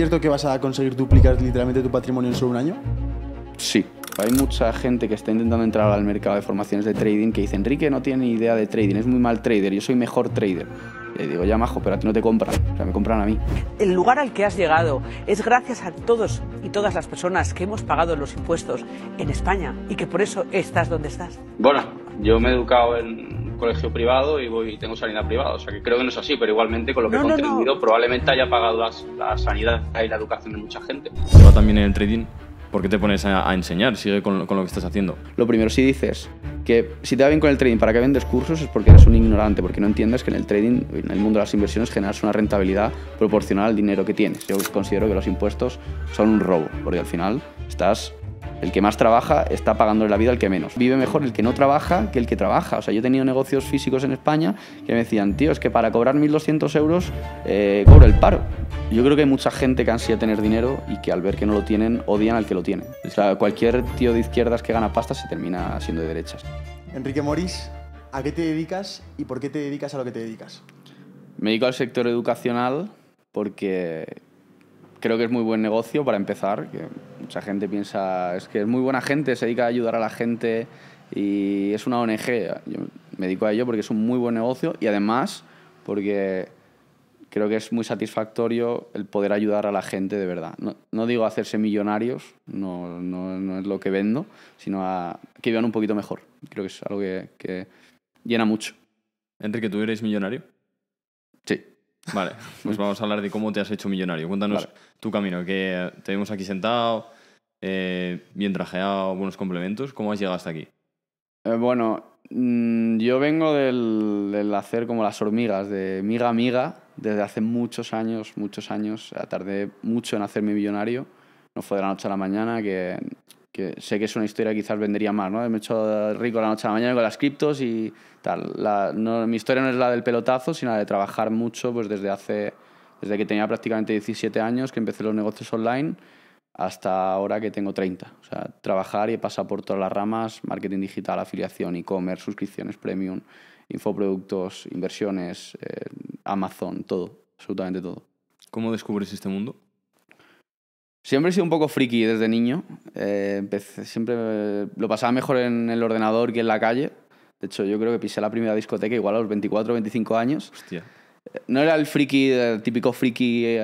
cierto que vas a conseguir duplicar literalmente tu patrimonio en solo un año? Sí. Hay mucha gente que está intentando entrar al mercado de formaciones de trading que dice, Enrique no tiene idea de trading, es muy mal trader, yo soy mejor trader. Le digo, ya majo, pero a ti no te compran, o sea, me compran a mí. El lugar al que has llegado es gracias a todos y todas las personas que hemos pagado los impuestos en España y que por eso estás donde estás. Bueno, yo me he educado en, colegio privado y voy tengo sanidad privada. O sea, que creo que no es así, pero igualmente con lo que he contribuido probablemente haya pagado la sanidad y la educación de mucha gente. ¿Te va también en el trading. ¿Por qué te pones a, enseñar? Sigue con, lo que estás haciendo. Lo primero, si dices que si te va bien con el trading, ¿para que vendes cursos? Es porque eres un ignorante, porque no entiendes que en el trading, en el mundo de las inversiones, generas una rentabilidad proporcional al dinero que tienes. Yo considero que los impuestos son un robo, porque al final estás el que más trabaja está pagándole la vida al que menos. Vive mejor el que no trabaja que el que trabaja. O sea, yo he tenido negocios físicos en España que me decían, tío, es que para cobrar 1.200 euros eh, cobro el paro. Yo creo que hay mucha gente que ansía tener dinero y que al ver que no lo tienen odian al que lo tiene. O sea, cualquier tío de izquierdas que gana pasta se termina siendo de derechas. Enrique Morís, ¿a qué te dedicas y por qué te dedicas a lo que te dedicas? Me dedico al sector educacional porque creo que es muy buen negocio para empezar. Que mucha gente piensa, es que es muy buena gente, se dedica a ayudar a la gente y es una ONG. Yo me dedico a ello porque es un muy buen negocio y además porque creo que es muy satisfactorio el poder ayudar a la gente de verdad. No, no digo hacerse millonarios, no, no, no, es lo que vendo, sino a que vivan un poquito mejor. Creo que es algo que, llena mucho. Enrique, ¿tú eres millonario? Sí. Vale, pues vamos a hablar de cómo te has hecho millonario. Cuéntanos tu camino, que te vemos aquí sentado, eh, bien trajeado, buenos complementos. ¿Cómo has llegado hasta aquí? Eh, bueno, mm, yo vengo del, del, hacer como las hormigas, de miga a miga, desde hace muchos años, muchos años. Tardé mucho en hacerme millonario. No fue de la noche a la mañana, que que sé que es una historia que quizás vendería más, ¿no? Me he hecho rico la noche a la mañana con las criptos y tal. mi historia no es la del pelotazo, sino la de trabajar mucho pues desde hace desde que tenía prácticamente 17 años que empecé los negocios online hasta ahora que tengo 30. O sea, trabajar y he pasado por todas las ramas, marketing digital, afiliación, e-commerce, suscripciones premium, infoproductos, inversiones, eh, Amazon, todo, absolutamente todo. ¿Cómo descubres este mundo? Siempre he sido un poco friki desde niño. Eh, empecé, siempre eh, lo pasaba mejor en el ordenador que en la calle. De hecho, yo creo que pisé la primera discoteca igual a los 24 o 25 años. Eh, no era el friki, el típico friki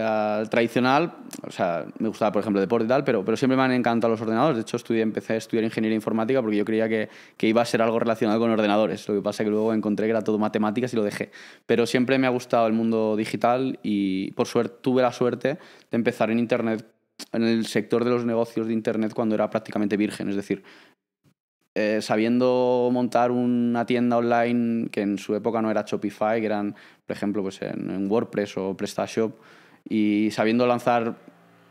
tradicional. O sea, me gustaba, por ejemplo, deporte y tal, pero, pero siempre me han encantado los ordenadores. De hecho, estudié, empecé a estudiar ingeniería informática porque yo creía que, que iba a ser algo relacionado con ordenadores. Lo que pasa es que luego encontré que era todo matemáticas y lo dejé. Pero siempre me ha gustado el mundo digital y, por suerte, tuve la suerte de empezar en Internet en el sector de los negocios de Internet cuando era prácticamente virgen, es decir, eh, sabiendo montar una tienda online que en su época no era Shopify, que eran, por ejemplo, pues en, WordPress o PrestaShop, y sabiendo lanzar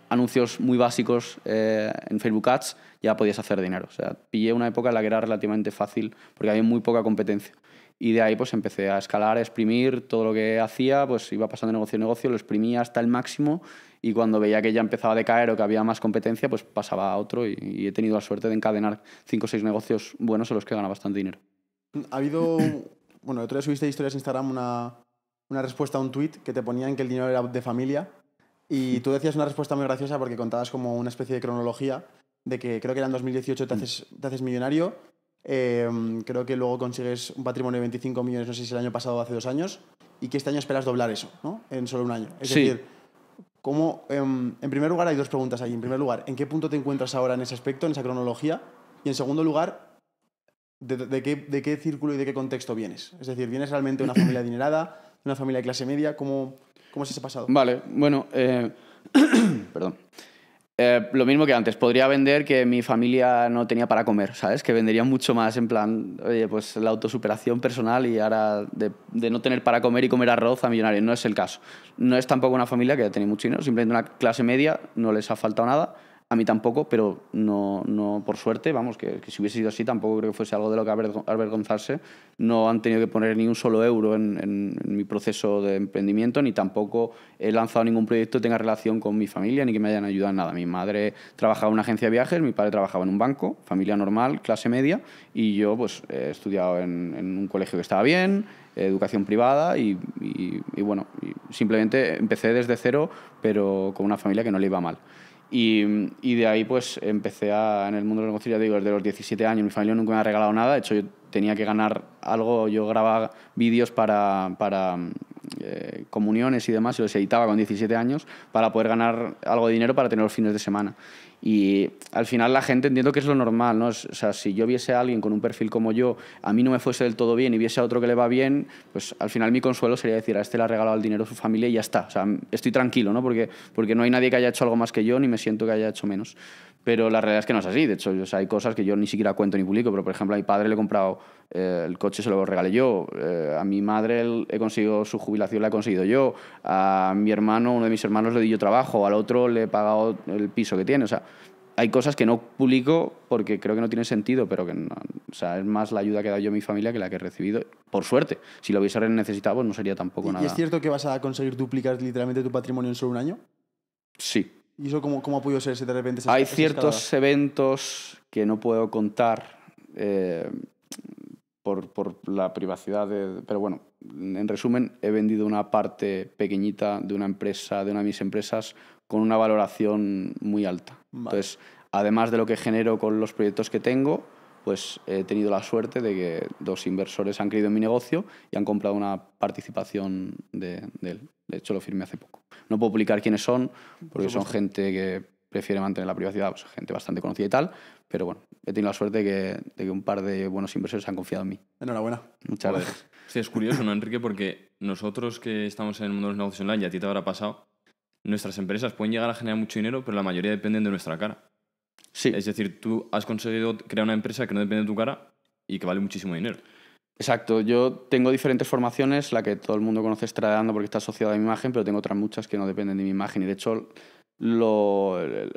anuncios muy básicos eh, en Facebook Ads, ya podías hacer dinero. O sea, pillé una época en la que era relativamente fácil porque había muy poca competencia. Y de ahí pues empecé a escalar, a exprimir todo lo que hacía, pues iba pasando de negocio a negocio, lo exprimía hasta el máximo y cuando veía que ya empezaba a decaer o que había más competencia, pues pasaba a otro y, he tenido la suerte de encadenar cinco o seis negocios buenos en los que gana bastante dinero. Ha habido, bueno, otro día subiste historias en Instagram una, respuesta a un tweet que te ponían que el dinero era de familia y tú decías una respuesta muy graciosa porque contabas como una especie de cronología de que creo que era en 2018 te haces, te haces millonario, Em, creo que luego consigues un patrimonio de 25 millones, no sé si el año pasado o hace dos años, y que este año esperas doblar eso, ¿no? En solo un año. Es decir, em, en primer lugar, hay dos preguntas ahí. En primer lugar, ¿en qué punto te encuentras ahora en ese aspecto, en esa cronología? Y en segundo lugar, ¿de, qué, círculo y de qué contexto vienes? Es decir, ¿vienes realmente de una familia adinerada, de una familia de clase media? ¿Cómo, cómo es ese pasado? Vale, bueno, eh, perdón. Eh, lo mismo que antes, podría vender que mi familia no tenía para comer, ¿sabes? Que vendería mucho más en plan, pues la autosuperación personal y ahora de, no tener para comer y comer arroz a millonarios. No es el caso. No es tampoco una familia que haya tenido mucho dinero, simplemente una clase media, no les ha faltado nada a mí tampoco, pero no, no por suerte, vamos, que, si hubiese sido así tampoco creo que fuese algo de lo que avergonzarse. No han tenido que poner ni un solo euro en, mi proceso de emprendimiento, ni tampoco he lanzado ningún proyecto que tenga relación con mi familia, ni que me hayan ayudado en nada. Mi madre trabajaba en una agencia de viajes, mi padre trabajaba en un banco, familia normal, clase media, y yo pues he estudiado en, un colegio que estaba bien, educación privada y, bueno, simplemente empecé desde cero, pero con una familia que no le iba mal. Y, de ahí pues empecé a, en el mundo de los negocios, ya digo, desde los 17 años. Mi familia nunca me ha regalado nada, de hecho yo tenía que ganar algo, yo grababa vídeos para, eh, comuniones y demás, Yo los editaba con 17 años para poder ganar algo de dinero para tener los fines de semana. Y al final la gente entiendo que es lo normal, ¿no? O sea, si yo viese a alguien con un perfil como yo, a mí no me fuese del todo bien y viese a otro que le va bien, pues al final mi consuelo sería decir, a este le ha regalado el dinero a su familia y ya está. O sea, estoy tranquilo, ¿no? Porque, porque no hay nadie que haya hecho algo más que yo ni me siento que haya hecho menos. Pero la realidad es que no es así. De hecho, hay cosas que yo ni siquiera cuento ni publico. Pero, por ejemplo, a mi padre le he comprado eh, el coche, se lo regalé yo. Eh, a mi madre he conseguido su jubilación, la he conseguido yo. A mi hermano, uno de mis hermanos, le di yo trabajo. Al otro le he pagado el piso que tiene. O sea, hay cosas que no publico porque creo que no tiene sentido, pero que o sea, es más la ayuda que he dado yo a mi familia que la que he recibido, por suerte. Si lo hubiese necesitado, pues no sería tampoco nada. ¿Y es cierto que vas a conseguir duplicar literalmente tu patrimonio en solo un año? Sí. ¿Y eso cómo, ha podido ser si de repente se Hay ciertos eventos que no puedo contar eh, por, por, la privacidad, pero bueno, en resumen, he vendido una parte pequeñita de una empresa, de una de mis empresas, con una valoración muy alta. Entonces, además de lo que genero con los proyectos que tengo, pues he tenido la suerte de que dos inversores han creído en mi negocio y han comprado una participación de, él. De hecho, lo firmé hace poco. No puedo publicar quiénes son, porque son gente que prefiere mantener la privacidad, pues, gente bastante conocida y tal, pero bueno, he tenido la suerte de que, un par de buenos inversores han confiado en mí. Enhorabuena. Muchas gracias. es curioso, ¿no, Enrique? Porque nosotros que estamos en el mundo de los negocios online, y a ti te habrá pasado, nuestras empresas pueden llegar a generar mucho dinero, pero la mayoría dependen de nuestra cara. Sí. Es decir, tú has conseguido crear una empresa que no depende de tu cara y que vale muchísimo dinero. Exacto, yo tengo diferentes formaciones, la que todo el mundo conoce es tradeando porque está asociada a mi imagen, pero tengo otras muchas que no dependen de mi imagen y de hecho lo eh,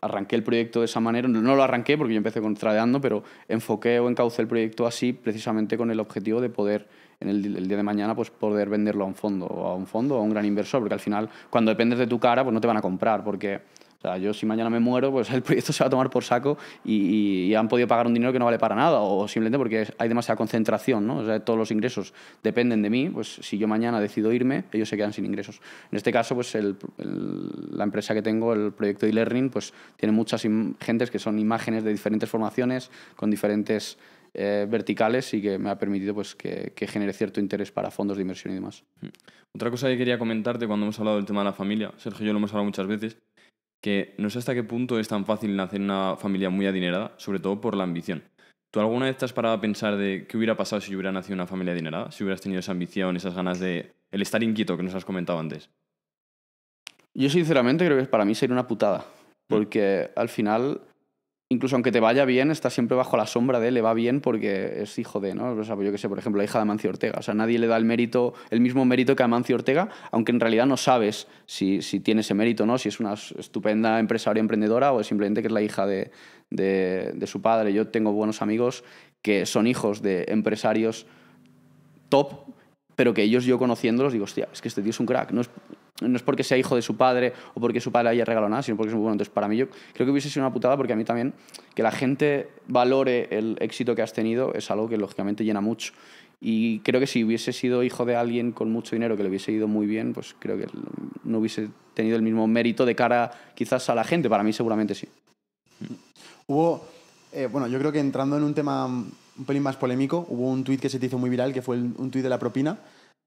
arranqué el proyecto de esa manera, no lo arranqué porque yo empecé con tradeando, pero enfoqué o encaucé el proyecto así precisamente con el objetivo de poder en el, día de mañana pues poder venderlo a un fondo o a un fondo a un gran inversor, porque al final cuando dependes de tu cara pues no te van a comprar porque o sea, yo si mañana me muero, pues el proyecto se va a tomar por saco y, han podido pagar un dinero que no vale para nada o simplemente porque hay demasiada concentración, ¿no? O sea, todos los ingresos dependen de mí, pues si yo mañana decido irme, ellos se quedan sin ingresos. En este caso, pues la empresa que tengo, el proyecto e-learning, pues tiene muchas gentes que son imágenes de diferentes formaciones, con diferentes eh, verticales y que me ha permitido pues, que, que, genere cierto interés para fondos de inversión y demás. Otra cosa que quería comentarte cuando hemos hablado del tema de la familia, Sergio y yo lo hemos hablado muchas veces, que no sé hasta qué punto es tan fácil nacer en una familia muy adinerada, sobre todo por la ambición. ¿Tú alguna vez te has parado a pensar de qué hubiera pasado si yo hubiera nacido en una familia adinerada? Si hubieras tenido esa ambición, esas ganas de... el estar inquieto que nos has comentado antes. Yo sinceramente creo que para mí sería una putada, mm. porque al final incluso aunque te vaya bien, está siempre bajo la sombra de él, le va bien porque es hijo de, ¿no? O sea, pues yo que sé, por ejemplo, la hija de Amancio Ortega. O sea, nadie le da el mérito, el mismo mérito que a Amancio Ortega, aunque en realidad no sabes si, tiene ese mérito, ¿no? Si es una estupenda empresaria emprendedora o simplemente que es la hija de, su padre. Yo tengo buenos amigos que son hijos de empresarios top, pero que ellos yo conociéndolos digo, hostia, es que este tío es un crack, no es, no es porque sea hijo de su padre o porque su padre haya regalado nada, sino porque es muy bueno. Entonces, para mí, yo creo que hubiese sido una putada porque a mí también que la gente valore el éxito que has tenido es algo que lógicamente llena mucho. Y creo que si hubiese sido hijo de alguien con mucho dinero que le hubiese ido muy bien, pues creo que no hubiese tenido el mismo mérito de cara quizás a la gente. Para mí, seguramente sí. Hubo, eh, bueno, yo creo que entrando en un tema un pelín más polémico, hubo un tuit que se te hizo muy viral, que fue un tuit de la propina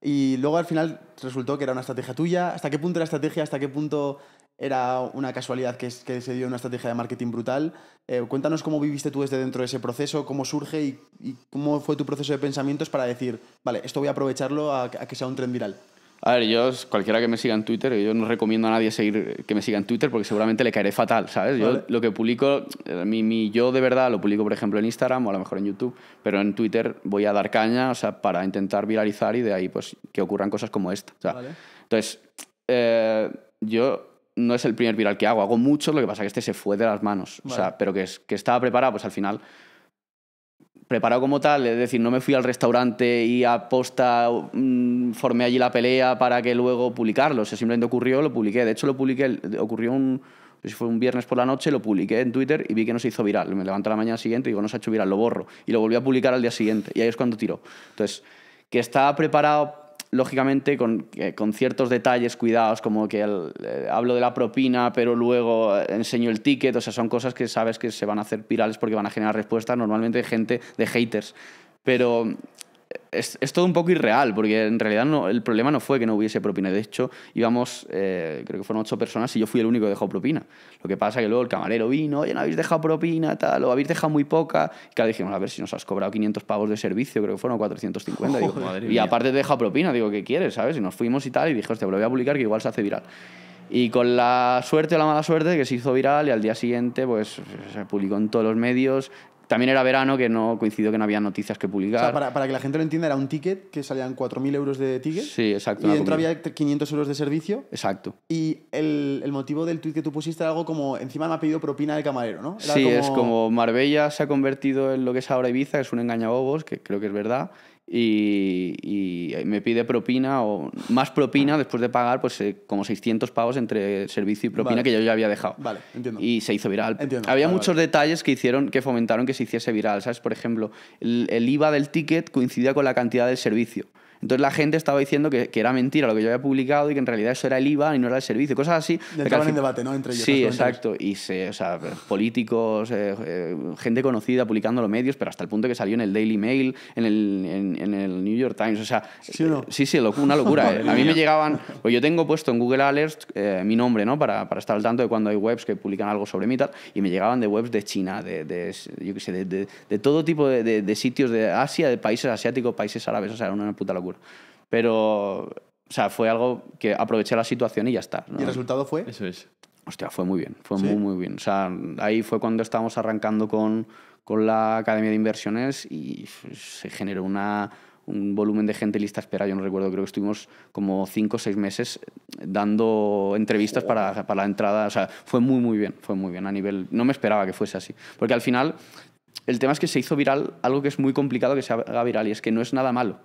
y luego al final resultó que era una estrategia tuya. ¿Hasta qué punto era estrategia? ¿Hasta qué punto era una casualidad que, se dio una estrategia de marketing brutal? Eh, cuéntanos cómo viviste tú desde dentro de ese proceso, cómo surge y, cómo fue tu proceso de pensamientos para decir, vale, esto voy a aprovecharlo a, a que sea un tren viral. A ver, yo, cualquiera que me siga en Twitter, yo no recomiendo a nadie seguir eh, que me siga en Twitter porque seguramente le caeré fatal, ¿sabes? Yo lo que publico, eh, mi, yo de verdad lo publico, por ejemplo, en Instagram o a lo mejor en YouTube, pero en Twitter voy a dar caña, o sea, para intentar viralizar y de ahí, pues, que ocurran cosas como esta. Entonces, eh, yo no es el primer viral que hago, hago muchos, lo que pasa es que este se fue de las manos, o sea, pero que, que estaba preparado, pues al final preparado como tal, es decir, no me fui al restaurante y a posta mm, formé allí la pelea para que luego publicarlo, o simplemente ocurrió, lo publiqué, de hecho lo publiqué, ocurrió un, si fue un viernes por la noche, lo publiqué en Twitter y vi que no se hizo viral, me levanto la mañana siguiente y digo, no se ha hecho viral, lo borro, y lo volví a publicar al día siguiente, y ahí es cuando tiró. Entonces, que está preparado lógicamente con, eh, con, ciertos detalles cuidados, como que eh, hablo de la propina, pero luego enseño el ticket, o sea, son cosas que sabes que se van a hacer virales porque van a generar respuestas normalmente de gente, de haters. Pero es, todo un poco irreal, porque en realidad no, el problema no fue que no hubiese propina. De hecho, íbamos, eh, creo que fueron ocho personas y yo fui el único que dejó propina. Lo que pasa que luego el camarero vino, oye, no habéis dejado propina, tal, o habéis dejado muy poca. Y claro, dijimos, a ver si nos has cobrado 500 pavos de servicio, creo que fueron 450. y aparte te deja propina, digo, ¿qué quieres? ¿Sabes? Y nos fuimos y tal, y dije, hostia, pues lo voy a publicar que igual se hace viral. Y con la suerte o la mala suerte que se hizo viral y al día siguiente pues se publicó en todos los medios, también era verano, que no coincidió que no había noticias que publicar. O sea, para, que la gente lo entienda, era un ticket que salían 4.000 euros de ticket. Sí, exacto. Y dentro había 500 euros de servicio. Exacto. Y el, motivo del tweet que tú pusiste era algo como, encima me ha pedido propina del camarero, ¿no? sí, es como Marbella se ha convertido en lo que es ahora Ibiza, que es un engañabobos, que creo que es verdad y, me pide propina o más propina después de pagar pues eh, como 600 pavos entre servicio y propina que yo ya había dejado. Vale, entiendo. Y se hizo viral. Había muchos detalles que hicieron que fomentaron que se hiciese viral, ¿sabes? Por ejemplo, el IVA del ticket coincidía con la cantidad del servicio. Entonces la gente estaba diciendo que, que, era mentira lo que yo había publicado y que en realidad eso era el IVA y no era el servicio, cosas así. Estaban en debate, ¿no? Entre ellos. Sí, exacto. Y se, o sea, políticos, eh, eh, gente conocida publicando los medios, pero hasta el punto que salió en el Daily Mail, en el, en, el New York Times. O sea, sí, no? Eh, sí, sí una locura. A mí me llegaban, pues yo tengo puesto en Google Alerts mi nombre, ¿no? Para, para, estar al tanto de cuando hay webs que publican algo sobre mí y tal, y me llegaban de webs de China, de, de yo qué sé, de, todo tipo de, sitios de Asia, de países asiáticos, países árabes, o sea, era una puta locura. Pero, o sea, fue algo que aproveché la situación y ya está. ¿Y el resultado fue? Eso es. Hostia, fue muy bien, fue muy, muy bien. O sea, ahí fue cuando estábamos arrancando con, con la Academia de Inversiones y pues, se generó una, un volumen de gente lista a esperar. Yo no recuerdo, creo que estuvimos como cinco o seis meses dando entrevistas para, para, la entrada. O sea, fue muy, muy bien, fue muy bien a nivel... No me esperaba que fuese así. Porque al final, el tema es que se hizo viral algo que es muy complicado que se haga viral y es que no es nada malo.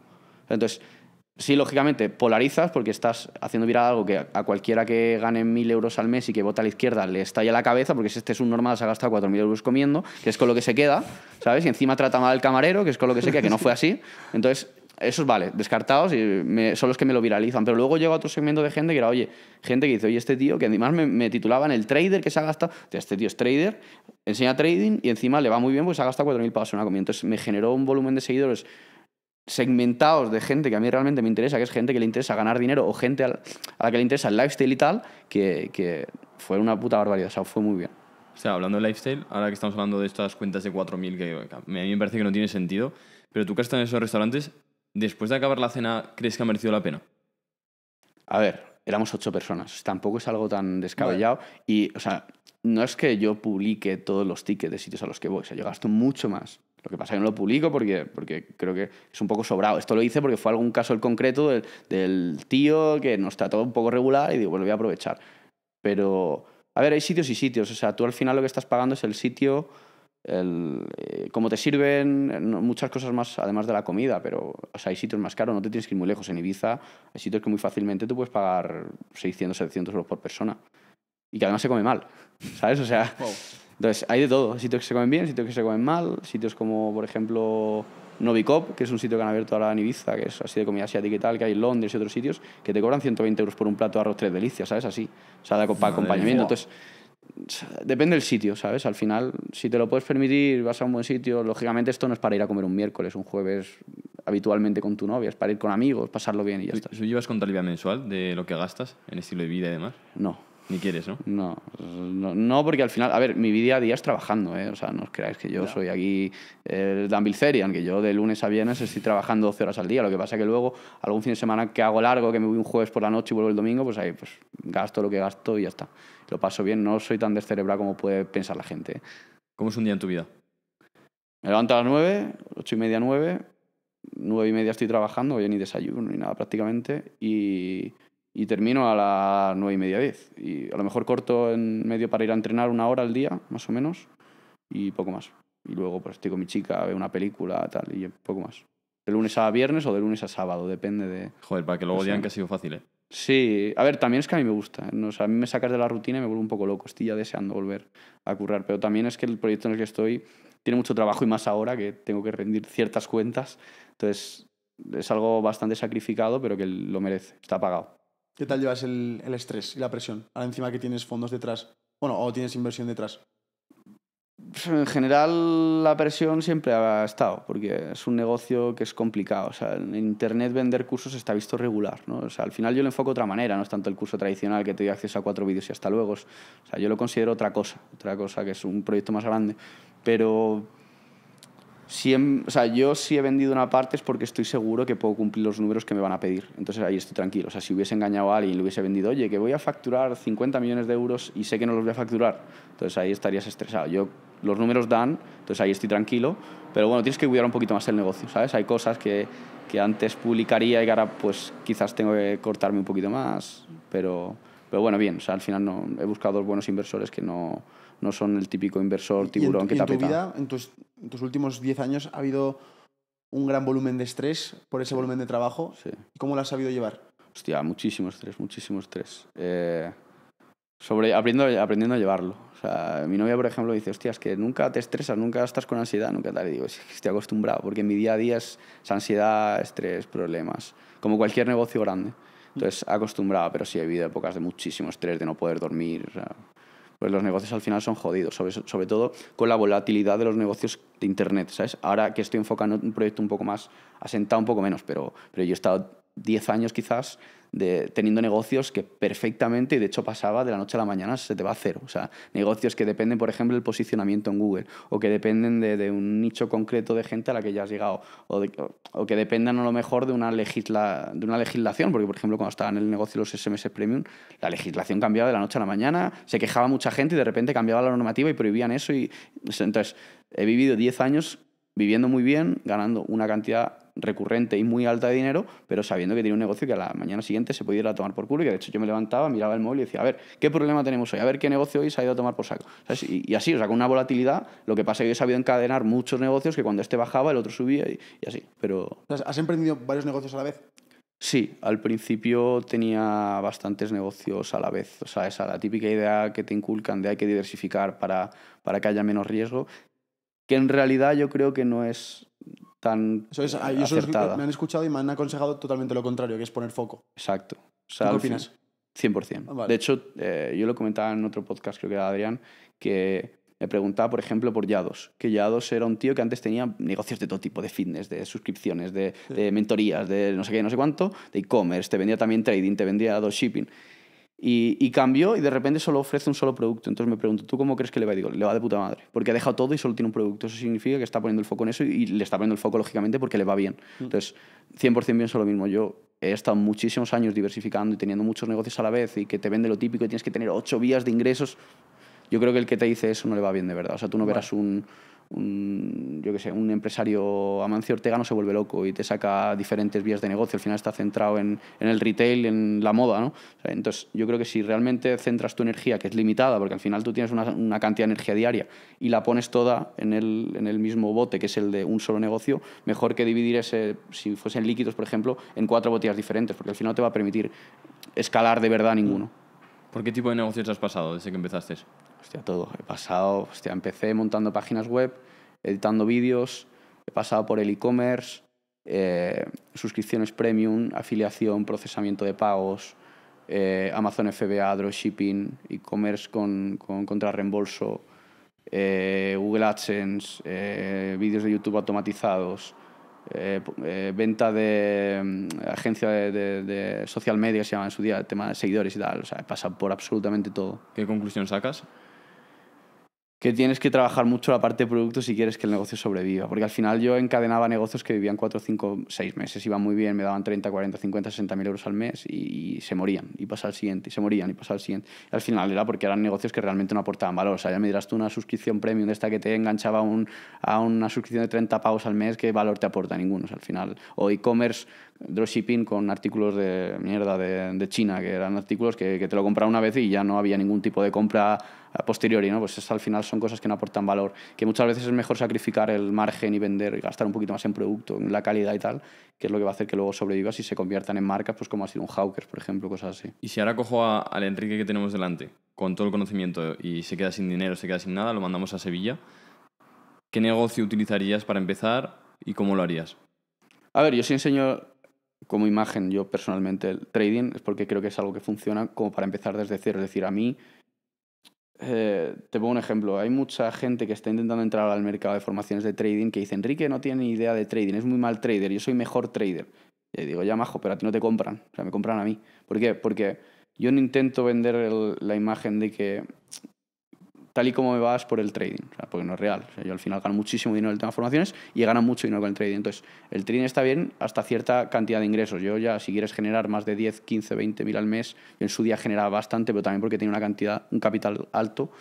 Entonces, sí, lógicamente, polarizas porque estás haciendo viral algo que a cualquiera que gane mil euros al mes y que vota a la izquierda le estalla la cabeza porque si este es un normal se ha gastado mil euros comiendo, que es con lo que se queda, ¿sabes? Y encima trata mal al camarero, que es con lo que se queda, que no fue así. Entonces, esos vale, descartados y son los que me lo viralizan. Pero luego llega otro segmento de gente que era, oye, gente que dice, oye, este tío, que además me, titulaban el trader que se ha gastado, este tío es trader, enseña trading y encima le va muy bien porque se ha gastado 4.000 pavos en una comida. Entonces me generó un volumen de seguidores segmentados de gente que a mí realmente me interesa, que es gente que le interesa ganar dinero o gente a la que le interesa el lifestyle y tal, que, que fue una puta barbaridad, o sea, fue muy bien. O sea, hablando de lifestyle, ahora que estamos hablando de estas cuentas de 4.000, que, a mí me parece que no tiene sentido, pero tú que has en esos restaurantes, después de acabar la cena, ¿crees que ha merecido la pena? A ver, éramos ocho personas, tampoco es algo tan descabellado y, o sea, no es que yo publique todos los tickets de sitios a los que voy, o sea, yo gasto mucho más lo que pasa es que no lo publico porque, porque creo que es un poco sobrado. Esto lo hice porque fue algún caso el concreto del, tío que nos trató un poco regular y digo, bueno, lo voy a aprovechar. Pero, a ver, hay sitios y sitios. O sea, tú al final lo que estás pagando es el sitio, el, eh, cómo te sirven, muchas cosas más, además de la comida. Pero, o sea, hay sitios más caros, no te tienes que ir muy lejos. En Ibiza hay sitios que muy fácilmente tú puedes pagar 600, 700 euros por persona. Y que además se come mal, ¿sabes? O sea, entonces, hay de todo. Sitios que se comen bien, sitios que se comen mal, sitios como, por ejemplo, Novicop, que es un sitio que han abierto ahora en Ibiza, que es así de comida asiática y tal, que hay en Londres y otros sitios, que te cobran 120 euros por un plato de arroz tres delicias, ¿sabes? Así. O sea, para acompañamiento. Entonces, depende del sitio, ¿sabes? Al final, si te lo puedes permitir, vas a un buen sitio. Lógicamente, esto no es para ir a comer un miércoles, un jueves, habitualmente con tu novia, es para ir con amigos, pasarlo bien y ya está. ¿Tú llevas contabilidad mensual de lo que gastas en estilo de vida y demás? No. Ni quieres, ¿no? ¿no? No, porque al final, a ver, mi día a día es trabajando, ¿eh? O sea, no os creáis que yo soy aquí el Dan Bilzerian, que yo de lunes a viernes estoy trabajando 12 horas al día. Lo que pasa es que luego, algún fin de semana que hago largo, que me voy un jueves por la noche y vuelvo el domingo, pues ahí pues gasto lo que gasto y ya está. Lo paso bien, no soy tan descerebrado como puede pensar la gente. ¿eh? ¿Cómo es un día en tu vida? Me levanto a las 9, 8 y media, 9. 9 y media estoy trabajando, Hoy ni desayuno ni nada prácticamente. Y y termino a las nueve y media, 10. Y a lo mejor corto en medio para ir a entrenar una hora al día, más o menos, y poco más. Y luego pues estoy con mi chica, veo una película, tal, y poco más. De lunes a viernes o de lunes a sábado, depende de... Joder, para que luego digan que ha sido fácil, ¿eh? Sí, a ver, también es que a mí me gusta. ¿eh? a mí me sacas de la rutina y me vuelvo un poco loco. Estoy ya deseando volver a currar. Pero también es que el proyecto en el que estoy tiene mucho trabajo y más ahora que tengo que rendir ciertas cuentas. Entonces, es algo bastante sacrificado, pero que lo merece. Está pagado. ¿Qué tal llevas el, estrés y la presión? Ahora encima que tienes fondos detrás, bueno, o tienes inversión detrás. En general, la presión siempre ha estado, porque es un negocio que es complicado. O sea, en Internet vender cursos está visto regular. ¿no? O sea, al final yo lo enfoco de otra manera, no es tanto el curso tradicional que te doy acceso a cuatro vídeos y hasta luego. O sea, yo lo considero otra cosa, otra cosa que es un proyecto más grande. Pero si o sea, yo si he vendido una parte es porque estoy seguro que puedo cumplir los números que me van a pedir. Entonces ahí estoy tranquilo. O sea, si hubiese engañado a alguien y le hubiese vendido, oye, que voy a facturar 50 millones de euros y sé que no los voy a facturar, entonces ahí estarías estresado. Yo, los números dan, entonces ahí estoy tranquilo. Pero bueno, tienes que cuidar un poquito más el negocio, ¿sabes? Hay cosas que, antes publicaría y que ahora pues quizás tengo que cortarme un poquito más. Pero, bueno, bien. O al final no, he buscado buenos inversores que no no son el típico inversor tiburón que te En tu vida, en tus, últimos 10 años, ha habido un gran volumen de estrés por ese volumen de trabajo. Sí. ¿Cómo lo has sabido llevar? Hostia, muchísimo estrés, muchísimo estrés. Eh, sobre, aprendiendo, aprendiendo a llevarlo. sea, mi novia, por ejemplo, dice, hostia, es que nunca te estresas, nunca estás con ansiedad, nunca tal. Y digo, estoy acostumbrado, porque mi día a día es, ansiedad, estrés, problemas, como cualquier negocio grande. Mm. Entonces, acostumbrado, pero sí, he vivido épocas de muchísimo estrés, de no poder dormir pues los negocios al final son jodidos, sobre, todo con la volatilidad de los negocios de Internet, ¿sabes? Ahora que estoy enfocando un proyecto un poco más asentado, un poco menos, pero, pero yo he estado 10 años quizás de, teniendo negocios que perfectamente, y de hecho pasaba de la noche a la mañana, se te va a cero. O sea, negocios que dependen, por ejemplo, del posicionamiento en Google, o que dependen de, un nicho concreto de gente a la que ya has llegado, o, que dependan a lo mejor de una, legisla, de una legislación, porque, por ejemplo, cuando estaba en el negocio los SMS Premium, la legislación cambiaba de la noche a la mañana, se quejaba mucha gente y de repente cambiaba la normativa y prohibían eso. Y, entonces, he vivido 10 años viviendo muy bien, ganando una cantidad recurrente y muy alta de dinero, pero sabiendo que tenía un negocio que a la mañana siguiente se podía ir a tomar por culo y que de hecho yo me levantaba, miraba el móvil y decía, a ver, ¿qué problema tenemos hoy? A ver, ¿qué negocio hoy se ha ido a tomar por saco? Y, así, o sea, con una volatilidad, lo que pasa es que yo he sabido encadenar muchos negocios que cuando este bajaba, el otro subía y, y así, pero... ¿Has emprendido varios negocios a la vez? Sí, al principio tenía bastantes negocios a la vez. O sea, esa la típica idea que te inculcan de hay que diversificar para, para que haya menos riesgo, que en realidad yo creo que no es tan eso es, ah, eso me han escuchado y me han aconsejado totalmente lo contrario, que es poner foco. Exacto. O sea, qué opinas? 100%. Ah, de hecho, eh, yo lo comentaba en otro podcast, creo que era Adrián, que me preguntaba, por ejemplo, por Yados, que Yados era un tío que antes tenía negocios de todo tipo, de fitness, de suscripciones, de, mentorías, de no sé qué, no sé cuánto, de e-commerce, te vendía también trading, te vendía dropshipping. shipping y, cambió y de repente solo ofrece un solo producto. Entonces me pregunto, ¿tú cómo crees que le va? digo, le va de puta madre. Porque ha dejado todo y solo tiene un producto. Eso significa que está poniendo el foco en eso y, le está poniendo el foco, lógicamente, porque le va bien. Mm. Entonces, 100% es lo mismo. Yo he estado muchísimos años diversificando y teniendo muchos negocios a la vez y que te vende lo típico y tienes que tener ocho vías de ingresos. Yo creo que el que te dice eso no le va bien de verdad. O sea, tú no verás un un, yo que sé, un empresario Amancio Ortega no se vuelve loco y te saca diferentes vías de negocio. Al final está centrado en, el retail, en la moda. ¿no? entonces, yo creo que si realmente centras tu energía, que es limitada, porque al final tú tienes una, cantidad de energía diaria, y la pones toda en el, en el, mismo bote, que es el de un solo negocio, mejor que dividir ese, si fuesen líquidos, por ejemplo, en cuatro botellas diferentes, porque al final no te va a permitir escalar de verdad ninguno. ¿Por qué tipo de negocios has pasado desde que empezaste? hostia, todo. He pasado, hostia, empecé montando páginas web, editando vídeos, he pasado por el e-commerce, eh, suscripciones premium, afiliación, procesamiento de pagos, eh, Amazon FBA, dropshipping, e-commerce con, con contrarreembolso, eh, Google AdSense, eh, vídeos de YouTube automatizados, eh, eh, venta de mm, agencia de, social media, se llama en su día, tema de seguidores y tal. O sea, he pasado por absolutamente todo. ¿Qué conclusión sacas? que tienes que trabajar mucho la parte de productos si quieres que el negocio sobreviva. Porque al final yo encadenaba negocios que vivían 4, 5, 6 meses, iban muy bien, me daban 30, 40, 50, 60 mil euros al mes y, se morían, y pasaba al siguiente, y se morían, y pasaba al siguiente. al final era porque eran negocios que realmente no aportaban valor. O sea, ya me dirás tú una suscripción premium de esta que te enganchaba a una suscripción de 30 pavos al mes, que valor te aporta? Ninguno, o al final. O e-commerce, dropshipping con artículos de mierda de, China, que eran artículos que, que te lo compraba una vez y ya no había ningún tipo de compra a posteriori, ¿no? Pues es, al final son cosas que no aportan valor, que muchas veces es mejor sacrificar el margen y vender y gastar un poquito más en producto, en la calidad y tal, que es lo que va a hacer que luego sobrevivas y se conviertan en marcas, pues como ha sido un Hawkers, por ejemplo, cosas así. Y si ahora cojo a, al Enrique que tenemos delante, con todo el conocimiento y se queda sin dinero, se queda sin nada, lo mandamos a Sevilla, ¿qué negocio utilizarías para empezar y cómo lo harías? A ver, yo sí enseño como imagen yo personalmente el trading, es porque creo que es algo que funciona como para empezar desde cero, es decir, a mí eh, te pongo un ejemplo. Hay mucha gente que está intentando entrar al mercado de formaciones de trading que dice, Enrique no tiene idea de trading, es muy mal trader, yo soy mejor trader. Y digo, ya majo, pero a ti no te compran, o sea, me compran a mí. ¿Por qué? Porque yo no intento vender la imagen de que tal y como me vas por el trading, porque no es real. yo al final gano muchísimo dinero en el de formaciones y gano mucho dinero con el trading. Entonces, el trading está bien hasta cierta cantidad de ingresos. Yo ya, si quieres generar más de 10, 15, 20 mil al mes, yo en su día generaba bastante, pero también porque tiene una cantidad, un capital alto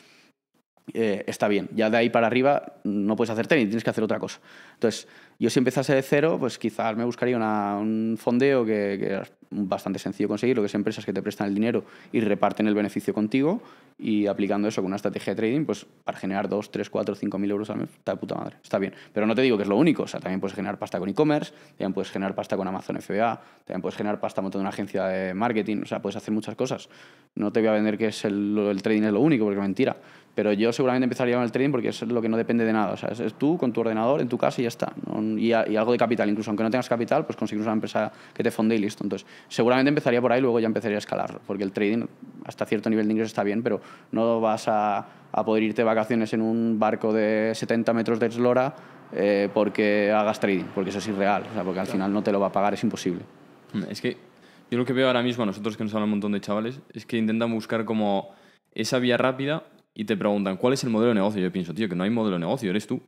eh, está bien. Ya de ahí para arriba no puedes hacer trading, tienes que hacer otra cosa. Entonces, yo si empezase de cero, pues quizás me buscaría un fondeo que, es bastante sencillo conseguir, lo que son empresas que te prestan el dinero y reparten el beneficio contigo y aplicando eso con una estrategia de trading, pues para generar 2, 3, 4, 5 mil euros al mes, está de puta madre, está bien. Pero no te digo que es lo único, o sea, también puedes generar pasta con e-commerce, también puedes generar pasta con Amazon FBA, también puedes generar pasta montando una agencia de marketing, o sea, puedes hacer muchas cosas. No te voy a vender que es el, el trading es lo único, porque mentira. Pero yo seguramente empezaría con el trading porque es lo que no depende de nada. O sea, es, tú con tu ordenador en tu casa y ya está. Y, algo de capital, incluso aunque no tengas capital, pues consigues una empresa que te fonde y listo. Entonces, seguramente empezaría por ahí y luego ya empezaría a escalar. Porque el trading hasta cierto nivel de ingresos está bien, pero no vas a, poder irte de vacaciones en un barco de 70 metros de eslora eh, porque hagas trading, porque eso es irreal. O sea, porque al final no te lo va a pagar, es imposible. Es que yo lo que veo ahora mismo a nosotros que nos hablan un montón de chavales es que intentan buscar como esa vía rápida y te preguntan, ¿cuál es el modelo de negocio? Yo pienso, tío, que no hay modelo de negocio, eres tú.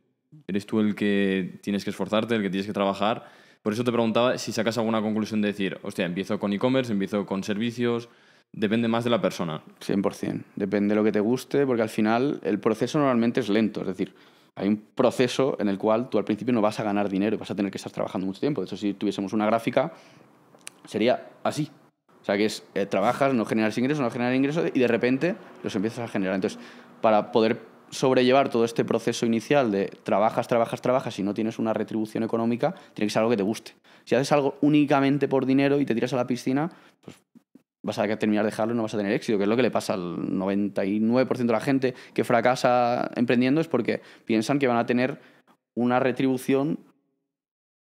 Eres tú el que tienes que esforzarte, el que tienes que trabajar. Por eso te preguntaba si sacas alguna conclusión de decir, hostia, empiezo con e-commerce, empiezo con servicios, Depende más de la persona. 100%. Depende de lo que te guste, porque al final el proceso normalmente es lento. Es decir, hay un proceso en el cual tú al principio no vas a ganar dinero, vas a tener que estar trabajando mucho tiempo. De hecho, si tuviésemos una gráfica, sería así. O sea, que es, eh, trabajas, no generas ingresos, no generas ingresos y de repente los empiezas a generar. Entonces, para poder sobrellevar todo este proceso inicial de trabajas, trabajas, trabajas y no tienes una retribución económica, tiene que ser algo que te guste. Si haces algo únicamente por dinero y te tiras a la piscina, pues vas a terminar de dejarlo y no vas a tener éxito, que es lo que le pasa al 99% de la gente que fracasa emprendiendo, es porque piensan que van a tener una retribución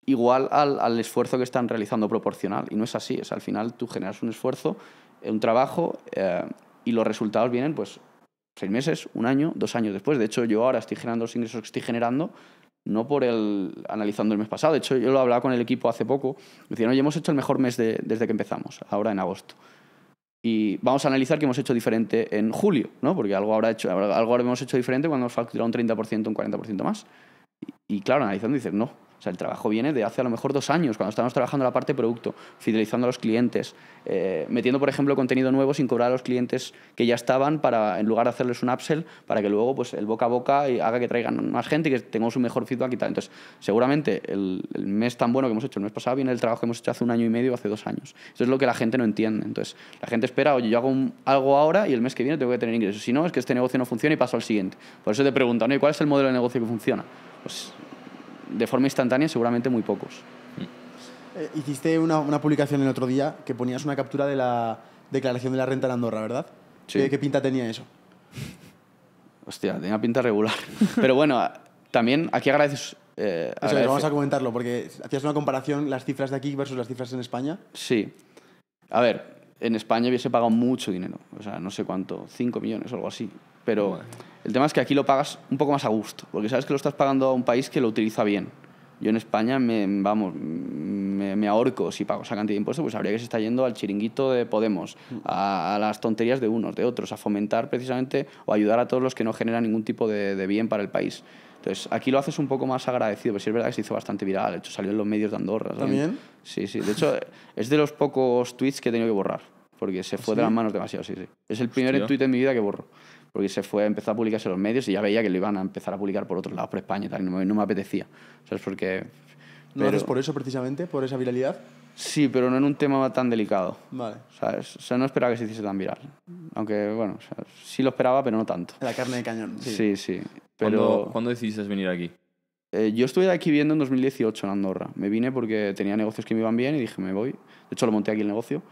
igual al, esfuerzo que están realizando proporcional. Y no es así, es al final tú generas un esfuerzo, eh, un trabajo eh, y los resultados vienen pues seis meses, un año, dos años después. De hecho, yo ahora estoy generando los ingresos que estoy generando no por el analizando el mes pasado. De hecho, yo lo hablaba con el equipo hace poco. Decían, oye, hemos hecho el mejor mes desde que empezamos, ahora en agosto. Y vamos a analizar qué hemos hecho diferente en julio, ¿no? Porque algo habrá hecho, algo hemos hecho diferente cuando hemos facturado un 30%, un 40% más. Y, y claro, analizando dices, no, o sea, el trabajo viene de hace a lo mejor dos años, cuando estamos trabajando la parte de producto, fidelizando a los clientes, eh, metiendo, por ejemplo, contenido nuevo sin cobrar a los clientes que ya estaban, para, en lugar de hacerles un upsell, para que luego pues, el boca a boca haga que traigan más gente y que tengamos un mejor feedback y tal. Entonces, seguramente el, mes tan bueno que hemos hecho el mes pasado viene del trabajo que hemos hecho hace un año y medio o hace dos años. Eso es lo que la gente no entiende. Entonces, la gente espera, oye, yo hago algo ahora y el mes que viene tengo que tener ingresos. Si no, es que este negocio no funciona y paso al siguiente. Por eso te preguntan, ¿cuál es el modelo de negocio que funciona? Pues de forma instantánea seguramente muy pocos. Eh, hiciste una, una, publicación el otro día que ponías una captura de la declaración de la renta en Andorra, ¿verdad? ¿Qué, pinta tenía eso? Hostia, tenía pinta regular. Pero bueno, también aquí agradeces... Eh, vamos a comentarlo, porque hacías una comparación las cifras de aquí versus las cifras en España. Sí. A ver, en España hubiese pagado mucho dinero, o sea, no sé cuánto, 5 millones o algo así. Pero... El tema es que aquí lo pagas un poco más a gusto, porque sabes que lo estás pagando a un país que lo utiliza bien. Yo en España me, vamos, me, ahorco si pago esa cantidad de impuestos, pues habría que se está yendo al chiringuito de Podemos, a, las tonterías de unos, de otros, a fomentar precisamente o ayudar a todos los que no generan ningún tipo de, bien para el país. Entonces, aquí lo haces un poco más agradecido, pero sí es verdad que se hizo bastante viral. De hecho, salió en los medios de Andorra. ¿También? Sí, sí. De hecho, es de los pocos tweets que he tenido que borrar, porque se fue de las manos demasiado, sí, sí. Es el primer tweet en mi vida que borro porque se fue, a empezar a publicarse en los medios y ya veía que lo iban a empezar a publicar por otros lados, por España y tal, y no me, no me apetecía. es Porque... ¿No eres por eso precisamente, por esa viralidad? Sí, pero no en un tema tan delicado. Vale. O sea, no esperaba que se hiciese tan viral. Aunque, bueno, o sí lo esperaba, pero no tanto. La carne de cañón. Sí, sí. Pero... ¿Cuándo, decidiste venir aquí? Eh, yo estuve aquí viendo en 2018 en Andorra. Me vine porque tenía negocios que me iban bien y dije, me voy. De hecho, lo monté aquí el negocio.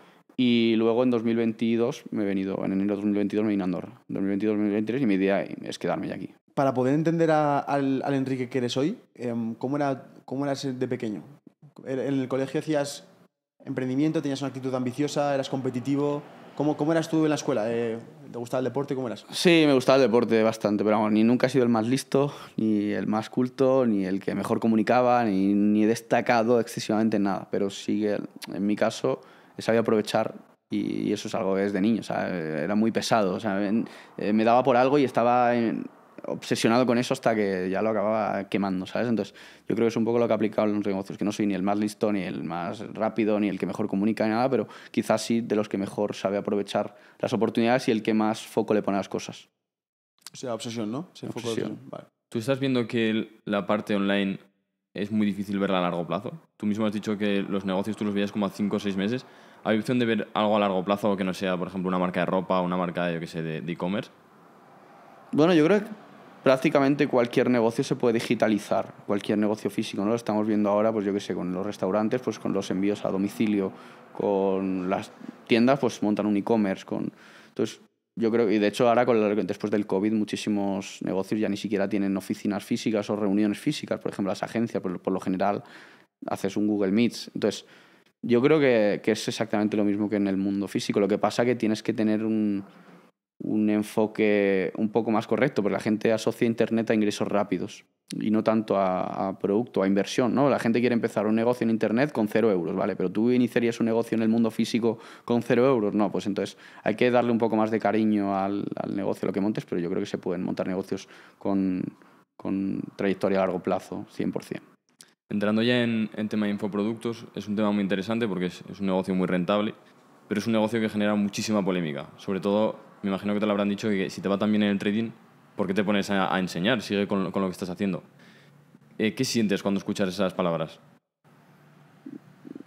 Y luego en 2022 me he venido, en enero de 2022 me vine a Andorra. 2022-2023 y mi idea es quedarme ya aquí. Para poder entender al, Enrique que eres hoy, em, ¿cómo, era, ¿cómo eras de pequeño? ¿En el colegio hacías emprendimiento, tenías una actitud ambiciosa, eras competitivo? ¿Cómo, ¿Cómo, eras tú en la escuela? Eh, ¿Te gustaba el deporte? ¿Cómo eras? Sí, me gustaba el deporte bastante, pero ni nunca he sido el más listo, ni el más culto, ni el que mejor comunicaba, ni, he destacado excesivamente en nada. Pero sí, en mi caso, sabía aprovechar y, eso es algo desde niño, era muy pesado, eh, me daba por algo y estaba obsesionado con eso hasta que ya lo acababa quemando, ¿sabes? Entonces, yo creo que es un poco lo que ha aplicado en los negocios, que no soy ni el más listo, ni el más rápido, ni el que mejor comunica, ni nada, pero quizás sí de los que mejor sabe aprovechar las oportunidades y el que más foco le pone a las cosas. O sea, obsesión, ¿no? obsesión. Vale. Tú estás viendo que la parte online es muy difícil verla a largo plazo. Tú mismo has dicho que los negocios tú los veías como a 5 o 6 meses. ¿Hay opción de ver algo a largo plazo que no sea, por ejemplo, una marca de ropa o una marca, yo qué sé, de e-commerce? bueno, yo creo que prácticamente cualquier negocio se puede digitalizar, cualquier negocio físico, ¿no? Lo estamos viendo ahora, pues yo qué sé, con los restaurantes, pues con los envíos a domicilio, con las tiendas, pues montan un e-commerce, con... Entonces, yo creo, y de hecho ahora con después del COVID muchísimos negocios ya ni siquiera tienen oficinas físicas o reuniones físicas, por ejemplo las agencias, por, por lo general haces un Google Meets, entonces yo creo que, es exactamente lo mismo que en el mundo físico. Lo que pasa es que tienes que tener un, enfoque un poco más correcto, porque la gente asocia Internet a ingresos rápidos y no tanto a, producto, a inversión. ¿no? La gente quiere empezar un negocio en Internet con cero euros, ¿vale? Pero tú iniciarías un negocio en el mundo físico con cero euros. No, pues entonces hay que darle un poco más de cariño al, al negocio, lo que montes, pero yo creo que se pueden montar negocios con, con trayectoria a largo plazo, 100%. Entrando ya en, en, tema de infoproductos, es un tema muy interesante porque es, un negocio muy rentable, pero es un negocio que genera muchísima polémica. Sobre todo, me imagino que te lo habrán dicho, que si te va tan bien en el trading, ¿por qué te pones a, enseñar? Sigue con, lo que estás haciendo. Eh, ¿Qué sientes cuando escuchas esas palabras?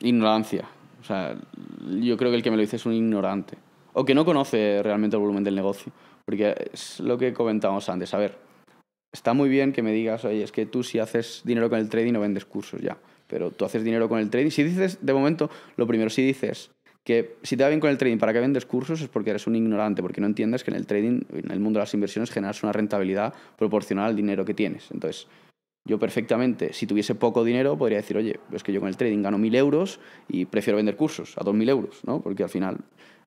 Ignorancia. O sea, yo creo que el que me lo dice es un ignorante. O que no conoce realmente el volumen del negocio. Porque es lo que comentábamos antes. A ver, está muy bien que me digas, oye, es que tú si haces dinero con el trading no vendes cursos ya, pero tú haces dinero con el trading. Si dices, de momento, lo primero, si dices que si te va bien con el trading, ¿para qué vendes cursos? Es porque eres un ignorante, porque no entiendes que en el trading, en el mundo de las inversiones, generas una rentabilidad proporcional al dinero que tienes. Entonces, yo perfectamente, si tuviese poco dinero, podría decir, oye, es que yo con el trading gano mil euros y prefiero vender cursos a dos mil euros, ¿no? Porque al final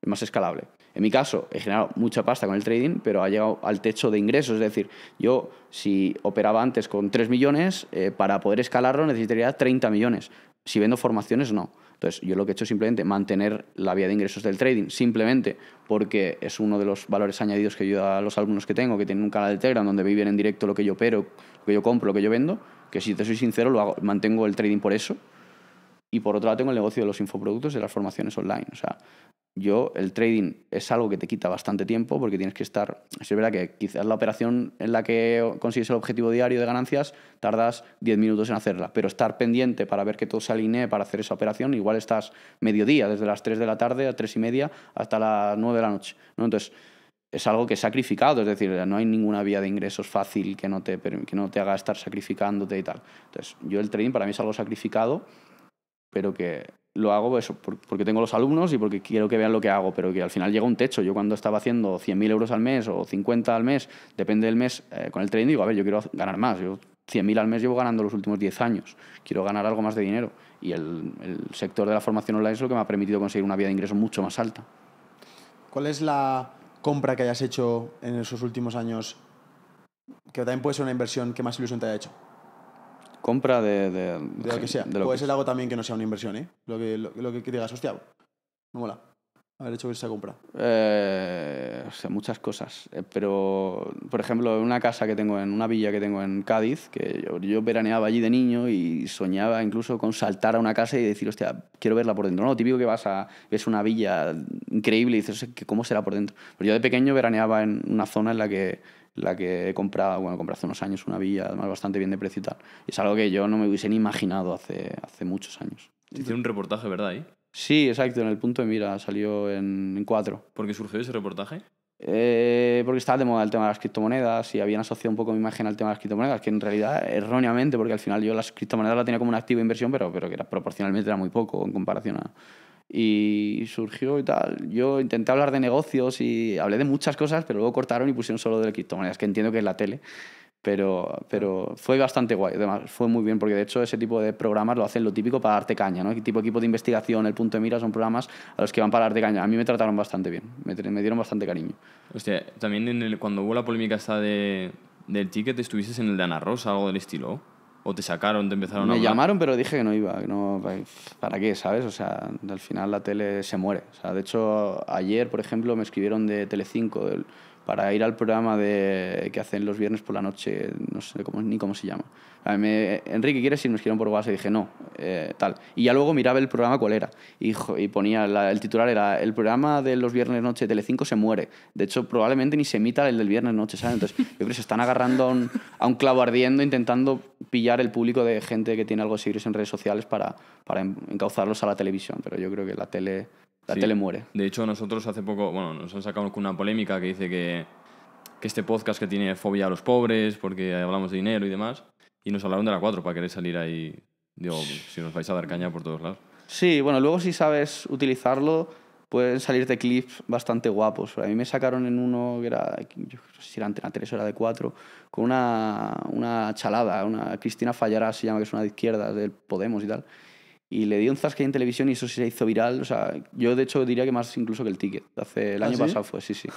es más escalable. En mi caso, he generado mucha pasta con el trading, pero ha llegado al techo de ingresos. Es decir, yo si operaba antes con 3 millones, eh, para poder escalarlo necesitaría 30 millones. Si vendo formaciones, no. Entonces, yo lo que he hecho es simplemente mantener la vía de ingresos del trading, simplemente porque es uno de los valores añadidos que yo a los alumnos que tengo, que tienen un canal de Telegram donde viven en directo lo que yo opero, lo que yo compro, lo que yo vendo, que si te soy sincero, lo mantengo el trading por eso. Y por otro lado tengo el negocio de los infoproductos y de las formaciones online. O sea, yo, el trading es algo que te quita bastante tiempo porque tienes que estar. Es verdad que quizás la operación en la que consigues el objetivo diario de ganancias tardas 10 minutos en hacerla, pero estar pendiente para ver que todo se alinee para hacer esa operación, igual estás mediodía, desde las 3 de la tarde a 3 y media hasta las 9 de la noche. ¿no? Entonces, es algo que es sacrificado, es decir, no hay ninguna vía de ingresos fácil que no te, que no te haga estar sacrificándote y tal. Entonces, yo el trading para mí es algo sacrificado, pero que lo hago eso, pues, porque tengo los alumnos y porque quiero que vean lo que hago, pero que al final llega un techo. Yo cuando estaba haciendo 100.000 euros al mes o 50 al mes, depende del mes, eh, con el trading digo, a ver, yo quiero ganar más. Yo 100.000 al mes llevo ganando los últimos 10 años. Quiero ganar algo más de dinero. Y el, sector de la formación online es lo que me ha permitido conseguir una vía de ingreso mucho más alta. ¿Cuál es la compra que hayas hecho en esos últimos años que también puede ser una inversión que más ilusión te haya hecho? Compra de... De, lo que sea. De lo Puede ser algo también que no sea una inversión, ¿eh? Lo que, lo, que digas, hostia, no mola haber hecho esa compra? Eh, o sea, muchas cosas. Eh, pero, por ejemplo, una casa que tengo en una villa que tengo en Cádiz, que yo, veraneaba allí de niño y soñaba incluso con saltar a una casa y decir, hostia, quiero verla por dentro. No, típico que vas a es una villa increíble y dices, ¿cómo será por dentro? Pero yo de pequeño veraneaba en una zona en la que la que he comprado, bueno, compré hace unos años una villa, además bastante bien de precio y tal. es algo que yo no me hubiese ni imaginado hace, hace muchos años. Hicieron un reportaje, ¿verdad? Sí, exacto, en el punto de mira, salió en, en cuatro. ¿Por qué surgió ese reportaje? Eh, porque estaba de moda el tema de las criptomonedas y habían asociado un poco mi imagen al tema de las criptomonedas, que en realidad erróneamente, porque al final yo las criptomonedas la tenía como una activa inversión, pero, pero que era, proporcionalmente era muy poco en comparación a, y surgió y tal. Yo intenté hablar de negocios y hablé de muchas cosas, pero luego cortaron y pusieron solo de criptomonedas, que entiendo que es la tele. Pero, pero fue bastante guay, además fue muy bien, porque de hecho ese tipo de programas lo hacen lo típico para darte caña, ¿no? El tipo equipo de investigación, el punto de mira, son programas a los que van para darte caña. A mí me trataron bastante bien, me, dieron bastante cariño. Hostia, también cuando hubo la polémica esta de, del ticket, ¿estuviste en el de Ana Rosa, algo del estilo? ¿O te sacaron, te empezaron a.? Me llamaron, pero dije que no iba. no, ¿Para qué, sabes? O sea, al final la tele se muere. O sea, de hecho, ayer, por ejemplo, me escribieron de Telecinco, del para ir al programa de, que hacen los viernes por la noche, no sé cómo, ni cómo se llama. Enrique, ¿quieres ir? nos escribieron por WhatsApp y dije, no, eh, tal. Y ya luego miraba el programa cuál era. Y, y ponía, el titular era, el programa de los viernes noche de Telecinco se muere. De hecho, probablemente ni se emita el del viernes noche, Entonces, yo creo que se están agarrando a un, a clavo ardiendo intentando pillar el público de gente que tiene algo de seguidores en redes sociales para, para encauzarlos a la televisión. Pero yo creo que la tele la tele muere. De hecho, nosotros hace poco, bueno, nos han sacado con una polémica que dice que, que este podcast que tiene fobia a los pobres, porque hablamos de dinero y demás, y nos hablaron de la 4 para querer salir ahí. Digo, si nos vais a dar caña por todos lados. Sí, bueno, luego si sabes utilizarlo, pueden salirte clips bastante guapos. A mí me sacaron en uno que era, yo no sé si era Antena 3 o era de 4, con una, una chalada, una Cristina Fallarás se llama, que es una de izquierdas del Podemos y tal y le di un zasque en televisión y eso se hizo viral. O sea, yo de hecho diría que más incluso que el ticket. Hace el ¿Ah, año pasado fue, sí, sí.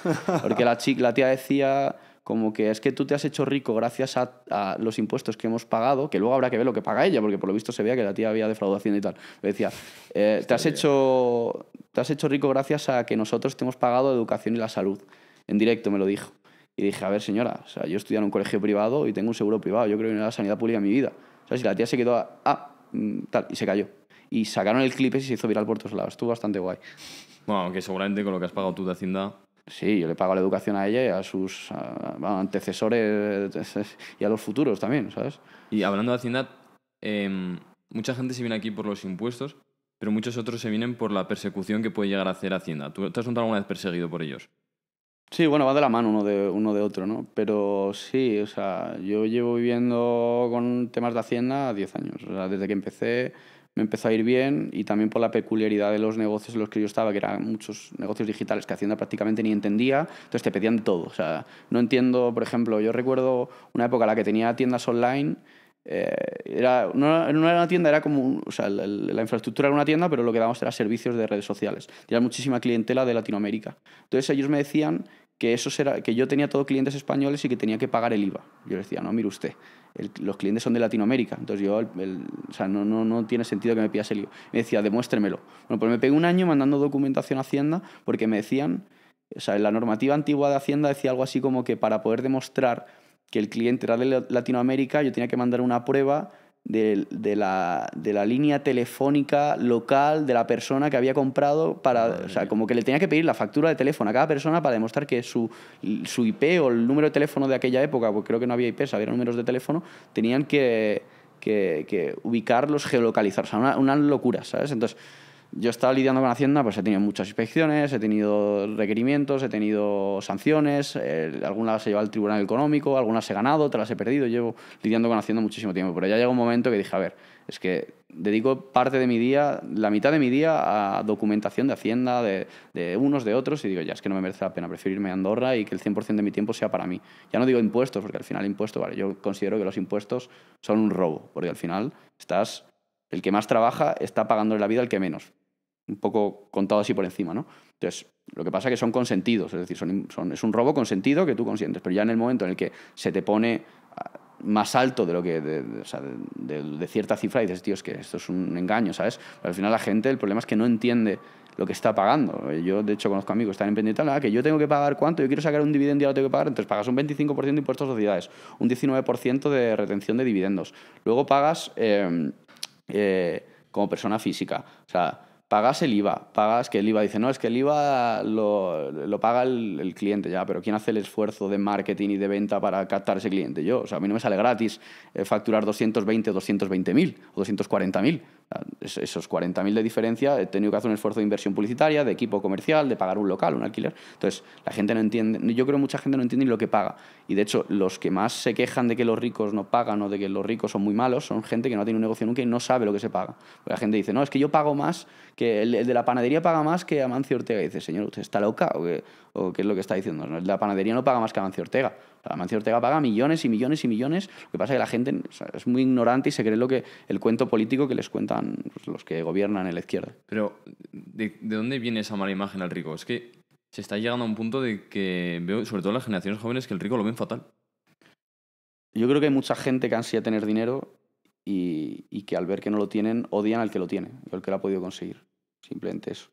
Porque la, chica, la tía decía como que es que tú te has hecho rico gracias a, los impuestos que hemos pagado, que luego habrá que ver lo que paga ella, porque por lo visto se veía que la tía había defraudación y tal. Le decía, eh, te, has hecho, te has hecho rico gracias a que nosotros te hemos pagado educación y la salud. En directo me lo dijo. Y dije, a ver señora, o sea, yo estudié en un colegio privado y tengo un seguro privado, yo creo que no la sanidad pública mi vida. O sea, la tía se quedó, ah, mm, tal, y se cayó y sacaron el clip y se hizo viral por todos lados. Estuvo bastante guay. Bueno, aunque seguramente con lo que has pagado tú de Hacienda. Sí, yo le pago la educación a ella y a sus antecesores y a los futuros también, ¿sabes? Y hablando de Hacienda, em, mucha gente se viene aquí por los impuestos, pero muchos otros se vienen por la persecución que puede llegar a hacer Hacienda. ¿Tú te has notado alguna vez perseguido por ellos? Sí, bueno, va de la mano uno de, uno de otro, ¿no? Pero sí, o sea, yo llevo viviendo con temas de Hacienda 10 años. O sea, desde que empecé me empezó a ir bien y también por la peculiaridad de los negocios en los que yo estaba, que eran muchos negocios digitales que Hacienda prácticamente ni entendía, entonces te pedían todo. O sea, no entiendo, por ejemplo, yo recuerdo una época en la que tenía tiendas online. Eh, era, no, era una tienda, era como. o sea, la, infraestructura era una tienda, pero lo que dábamos era servicios de redes sociales. Tenía muchísima clientela de Latinoamérica. Entonces ellos me decían que, eso era, que yo tenía todos clientes españoles y que tenía que pagar el IVA. Yo le decía, no, mire usted, los clientes son de Latinoamérica, entonces yo, o sea, no, no, no, tiene sentido que me pidas el IVA. Me decía, demuéstremelo. Bueno, pues me pegué un año mandando documentación a Hacienda porque me decían, o sea, la normativa antigua de Hacienda decía algo así como que para poder demostrar que el cliente era de Latinoamérica, yo tenía que mandar una prueba de, la, línea telefónica local de la persona que había comprado para... como que le tenía que pedir la factura de teléfono a cada persona para demostrar que su, su IP o el número de teléfono de aquella época, porque creo que no había IP, sabían números de teléfono, tenían que, ubicarlos, geolocalizar. O sea, una, una locura, ¿sabes? Entonces yo estaba lidiando con Hacienda, pues he tenido muchas inspecciones, he tenido requerimientos, he tenido sanciones, eh, algunas las he llevado al Tribunal Económico, algunas las he ganado, otras las he perdido, llevo lidiando con Hacienda muchísimo tiempo, pero ya llega un momento que dije, a ver, es que dedico parte de mi día, la mitad de mi día a documentación de Hacienda, de, de unos, de otros, y digo, ya es que no me merece la pena, preferirme a Andorra y que el 100% de mi tiempo sea para mí. Ya no digo impuestos, porque al final impuestos, vale, yo considero que los impuestos son un robo, porque al final estás el que más trabaja está pagando la vida al que menos. Un poco contado así por encima, ¿no? Entonces, lo que pasa es que son consentidos, es decir, es un robo consentido que tú consientes, pero ya en el momento en el que se te pone ah, más alto de lo que de, cierta cifra y dices, tío, es que esto es un engaño, ¿sabes? al final la gente, el problema es que no entiende lo que está pagando. Yo, de hecho, conozco amigos que están en ah, que yo tengo que pagar cuánto, yo quiero sacar un dividendo y ahora tengo que pagar, entonces pagas un 25% de impuestos a sociedades, un 19% de retención de dividendos, luego pagas... Eh, eh, como persona física. O sea, pagas el IVA, pagas que el IVA dice, no, es que el IVA lo, paga el, cliente ya, pero ¿quién hace el esfuerzo de marketing y de venta para captar ese cliente? Yo, o sea, a mí no me sale gratis eh, facturar 220, 220 mil o 240 mil esos 40.000 de diferencia, he tenido que hacer un esfuerzo de inversión publicitaria, de equipo comercial, de pagar un local, un alquiler. Entonces, la gente no entiende, yo creo que mucha gente no entiende lo que paga. Y de hecho, los que más se quejan de que los ricos no pagan o de que los ricos son muy malos son gente que no tiene tenido un negocio nunca y no sabe lo que se paga. la gente dice, no, es que yo pago más, que el, de la panadería paga más que Amancio Ortega. Y dice, señor, ¿usted está loca? ¿O qué, es lo que está diciendo? No, el de la panadería no paga más que Amancio Ortega. Amancio Ortega paga millones y millones y millones. Lo que pasa es que la gente es muy ignorante y se cree lo que, el cuento político que les cuentan pues, los que gobiernan en la izquierda. Pero, ¿de, dónde viene esa mala imagen al rico? Es que se está llegando a un punto de que veo, sobre todo las generaciones jóvenes, que el rico lo ven fatal. Yo creo que hay mucha gente que ansía tener dinero y, que al ver que no lo tienen, odian al que lo tiene, al que lo ha podido conseguir. Simplemente eso.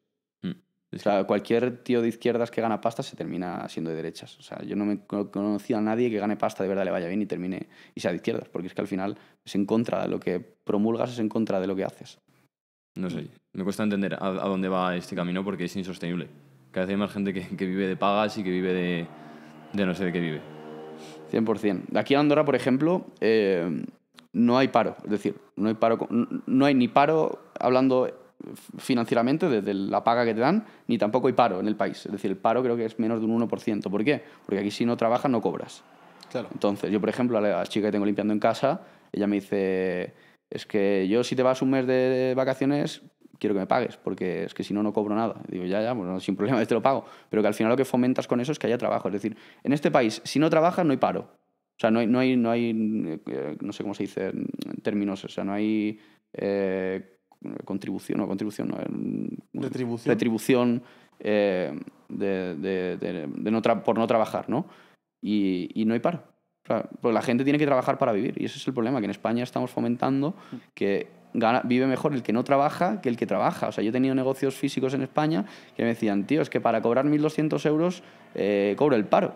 O sea, cualquier tío de izquierdas que gana pasta se termina siendo de derechas. O sea, yo no me conocía a nadie que gane pasta de verdad le vaya bien y termine y sea de izquierdas, porque es que al final es en contra de lo que promulgas, es en contra de lo que haces. No sé, me cuesta entender a, dónde va este camino porque es insostenible. Cada vez hay más gente que, vive de pagas y que vive de, no sé de qué vive. 100%. Aquí en Andorra, por ejemplo, eh, no hay paro. Es decir, no hay paro, no hay ni paro hablando financieramente desde la paga que te dan, ni tampoco hay paro en el país. Es decir, el paro creo que es menos de un 1%. ¿Por qué? Porque aquí si no trabajas no cobras. Entonces, yo por ejemplo, a la chica que tengo limpiando en casa, ella me dice, es que yo si te vas un mes de vacaciones, quiero que me pagues, porque es que si no, no cobro nada. digo, ya, ya, sin problema, te lo pago. Pero que al final lo que fomentas con eso es que haya trabajo. Es decir, en este país, si no trabajas, no hay paro. O sea, no hay, no hay, no, hay, eh, no sé cómo se dice en términos, o sea, no hay... Eh, contribución, no, contribución, no, em, retribución, eh, de, por no trabajar, ¿no? Y, no hay paro. Pues la gente tiene que trabajar para vivir y ese es el problema, que en España estamos fomentando que vive mejor el que no trabaja que el que trabaja. O sea, yo he tenido negocios físicos en España que me decían, tío, es que para cobrar 1.200 euros eh, cobro el paro.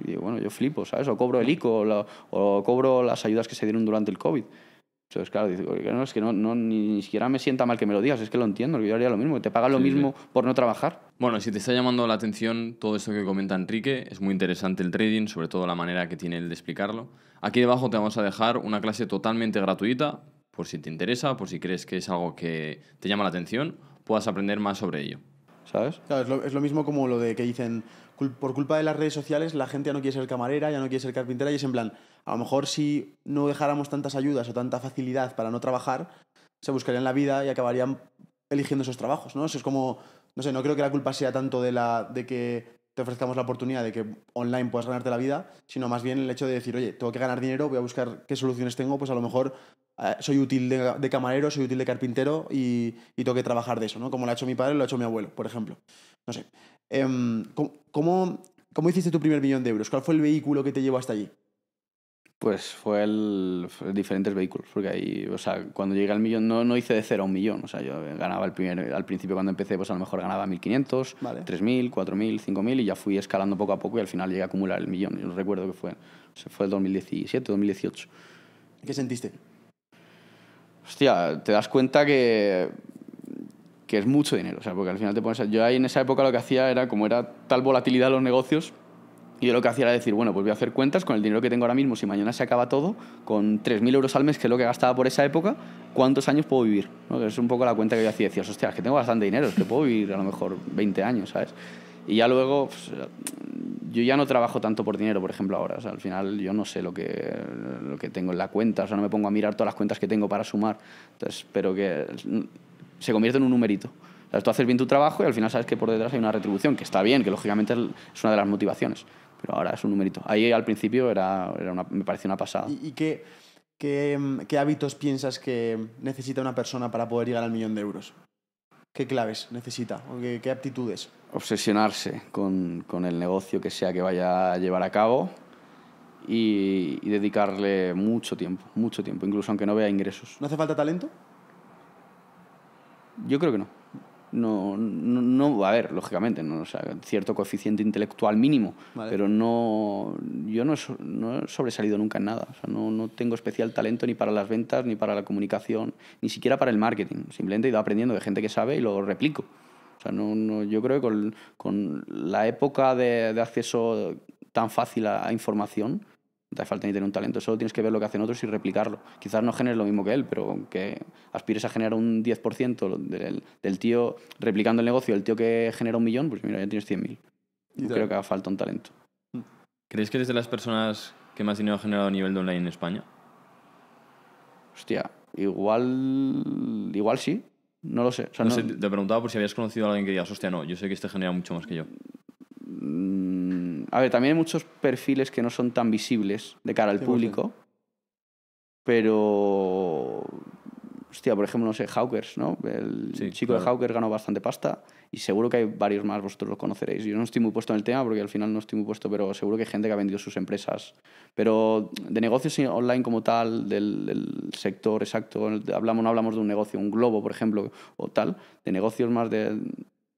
Y digo, bueno, yo flipo, ¿sabes? O cobro el ICO o, o, cobro las ayudas que se dieron durante el COVID. Entonces, claro, no, es que no, ni, siquiera me sienta mal que me lo digas, es que lo entiendo, yo haría lo mismo, te paga lo mismo por no trabajar. Bueno, si te está llamando la atención todo esto que comenta Enrique, es muy interesante el trading, sobre todo la manera que tiene él de explicarlo. Aquí debajo te vamos a dejar una clase totalmente gratuita, por si te interesa, por si crees que es algo que te llama la atención, puedas aprender más sobre ello. ¿sabes? es lo, mismo como lo de que dicen, por culpa de las redes sociales la gente ya no quiere ser camarera, ya no quiere ser carpintera y es en plan, a lo mejor si no dejáramos tantas ayudas o tanta facilidad para no trabajar, se buscarían la vida y acabarían eligiendo esos trabajos, ¿no? es como, no sé, no creo que la culpa sea tanto de, la, de que te ofrezcamos la oportunidad de que online puedas ganarte la vida, sino más bien el hecho de decir, oye, tengo que ganar dinero, voy a buscar qué soluciones tengo, pues a lo mejor eh, soy útil de, camarero, soy útil de carpintero y, y, tengo que trabajar de eso, ¿no? Como lo ha hecho mi padre, lo ha hecho mi abuelo, por ejemplo. No sé. Em, cómo hiciste tu primer millón de euros? ¿Cuál fue el vehículo que te llevó hasta allí? Pues fue el diferentes vehículos, porque ahí, o sea, cuando llegué al millón, no, hice de cero a un millón, o sea, yo ganaba el primer, al principio cuando empecé, pues a lo mejor ganaba 1.500, 3.000, 4.000, 5.000 y ya fui escalando poco a poco y al final llegué a acumular el millón, yo recuerdo que fue, fue el 2017, 2018. ¿Qué sentiste? Hostia, te das cuenta que que es mucho dinero, o sea, porque al final te pones... Yo ahí en esa época lo que hacía era, como era tal volatilidad los negocios, y yo lo que hacía era decir, bueno, pues voy a hacer cuentas con el dinero que tengo ahora mismo, si mañana se acaba todo, con 3.000 euros al mes, que es lo que gastaba por esa época, ¿cuántos años puedo vivir? Es un poco la cuenta que yo hacía. Decías, hostia, es que tengo bastante dinero, es que puedo vivir a lo mejor 20 años, ¿sabes? Y ya luego, pues, yo ya no trabajo tanto por dinero, por ejemplo, ahora. O sea, al final yo no sé lo que, lo que tengo en la cuenta, o sea, no me pongo a mirar todas las cuentas que tengo para sumar. Entonces, pero que se convierte en un numerito. O sea, tú haces bien tu trabajo y al final sabes que por detrás hay una retribución, que está bien, que lógicamente es una de las motivaciones pero ahora es un numerito. Ahí al principio era, me pareció una pasada. ¿Y, mm, qué, hábitos piensas que necesita una persona para poder llegar al millón de euros? ¿Qué claves necesita? qué, aptitudes? Obsesionarse con, el negocio que sea que vaya a llevar a cabo y dedicarle mucho tiempo, mucho tiempo, incluso aunque no vea ingresos. ¿No hace falta talento? Yo creo que no no, no, no, a ver, lógicamente, no, sea, cierto coeficiente intelectual mínimo, pero no, yo no, he sobresalido nunca en nada, no, tengo especial talento ni para las ventas, ni para la comunicación, ni siquiera para el marketing, simplemente he ido aprendiendo de gente que sabe y lo replico. O sea, yo creo que con, la época de, acceso tan fácil a información, no te falta ni tener un talento, solo tienes que ver lo que hacen otros y replicarlo. Quizás no generes lo mismo que él, pero que aspires a generar un 10% del, del, tío replicando el negocio, el tío que genera un millón, pues mira, ya tienes 100.000. Yo creo que haga falta un talento. ¿Crees que eres de las personas que más dinero ha generado a nivel de online en España? Hostia, igual, igual sí. No lo sé. no te preguntaba por si habías conocido a alguien que digas, hostia, no, yo sé que este genera mucho más que yo. Mm, a ver, también hay muchos perfiles que no son tan visibles de cara al público, pero... Hostia, por ejemplo, no sé, Hawkers, ¿no? El chico de Hawkers ganó bastante pasta y seguro que hay varios más, vosotros lo conoceréis. Yo no estoy muy puesto en el tema porque al final no estoy muy puesto, pero seguro que hay gente que ha vendido sus empresas. Pero de negocios online como tal, del, sector exacto, hablamos, no hablamos de un negocio, un globo, por ejemplo, o tal, de negocios más de...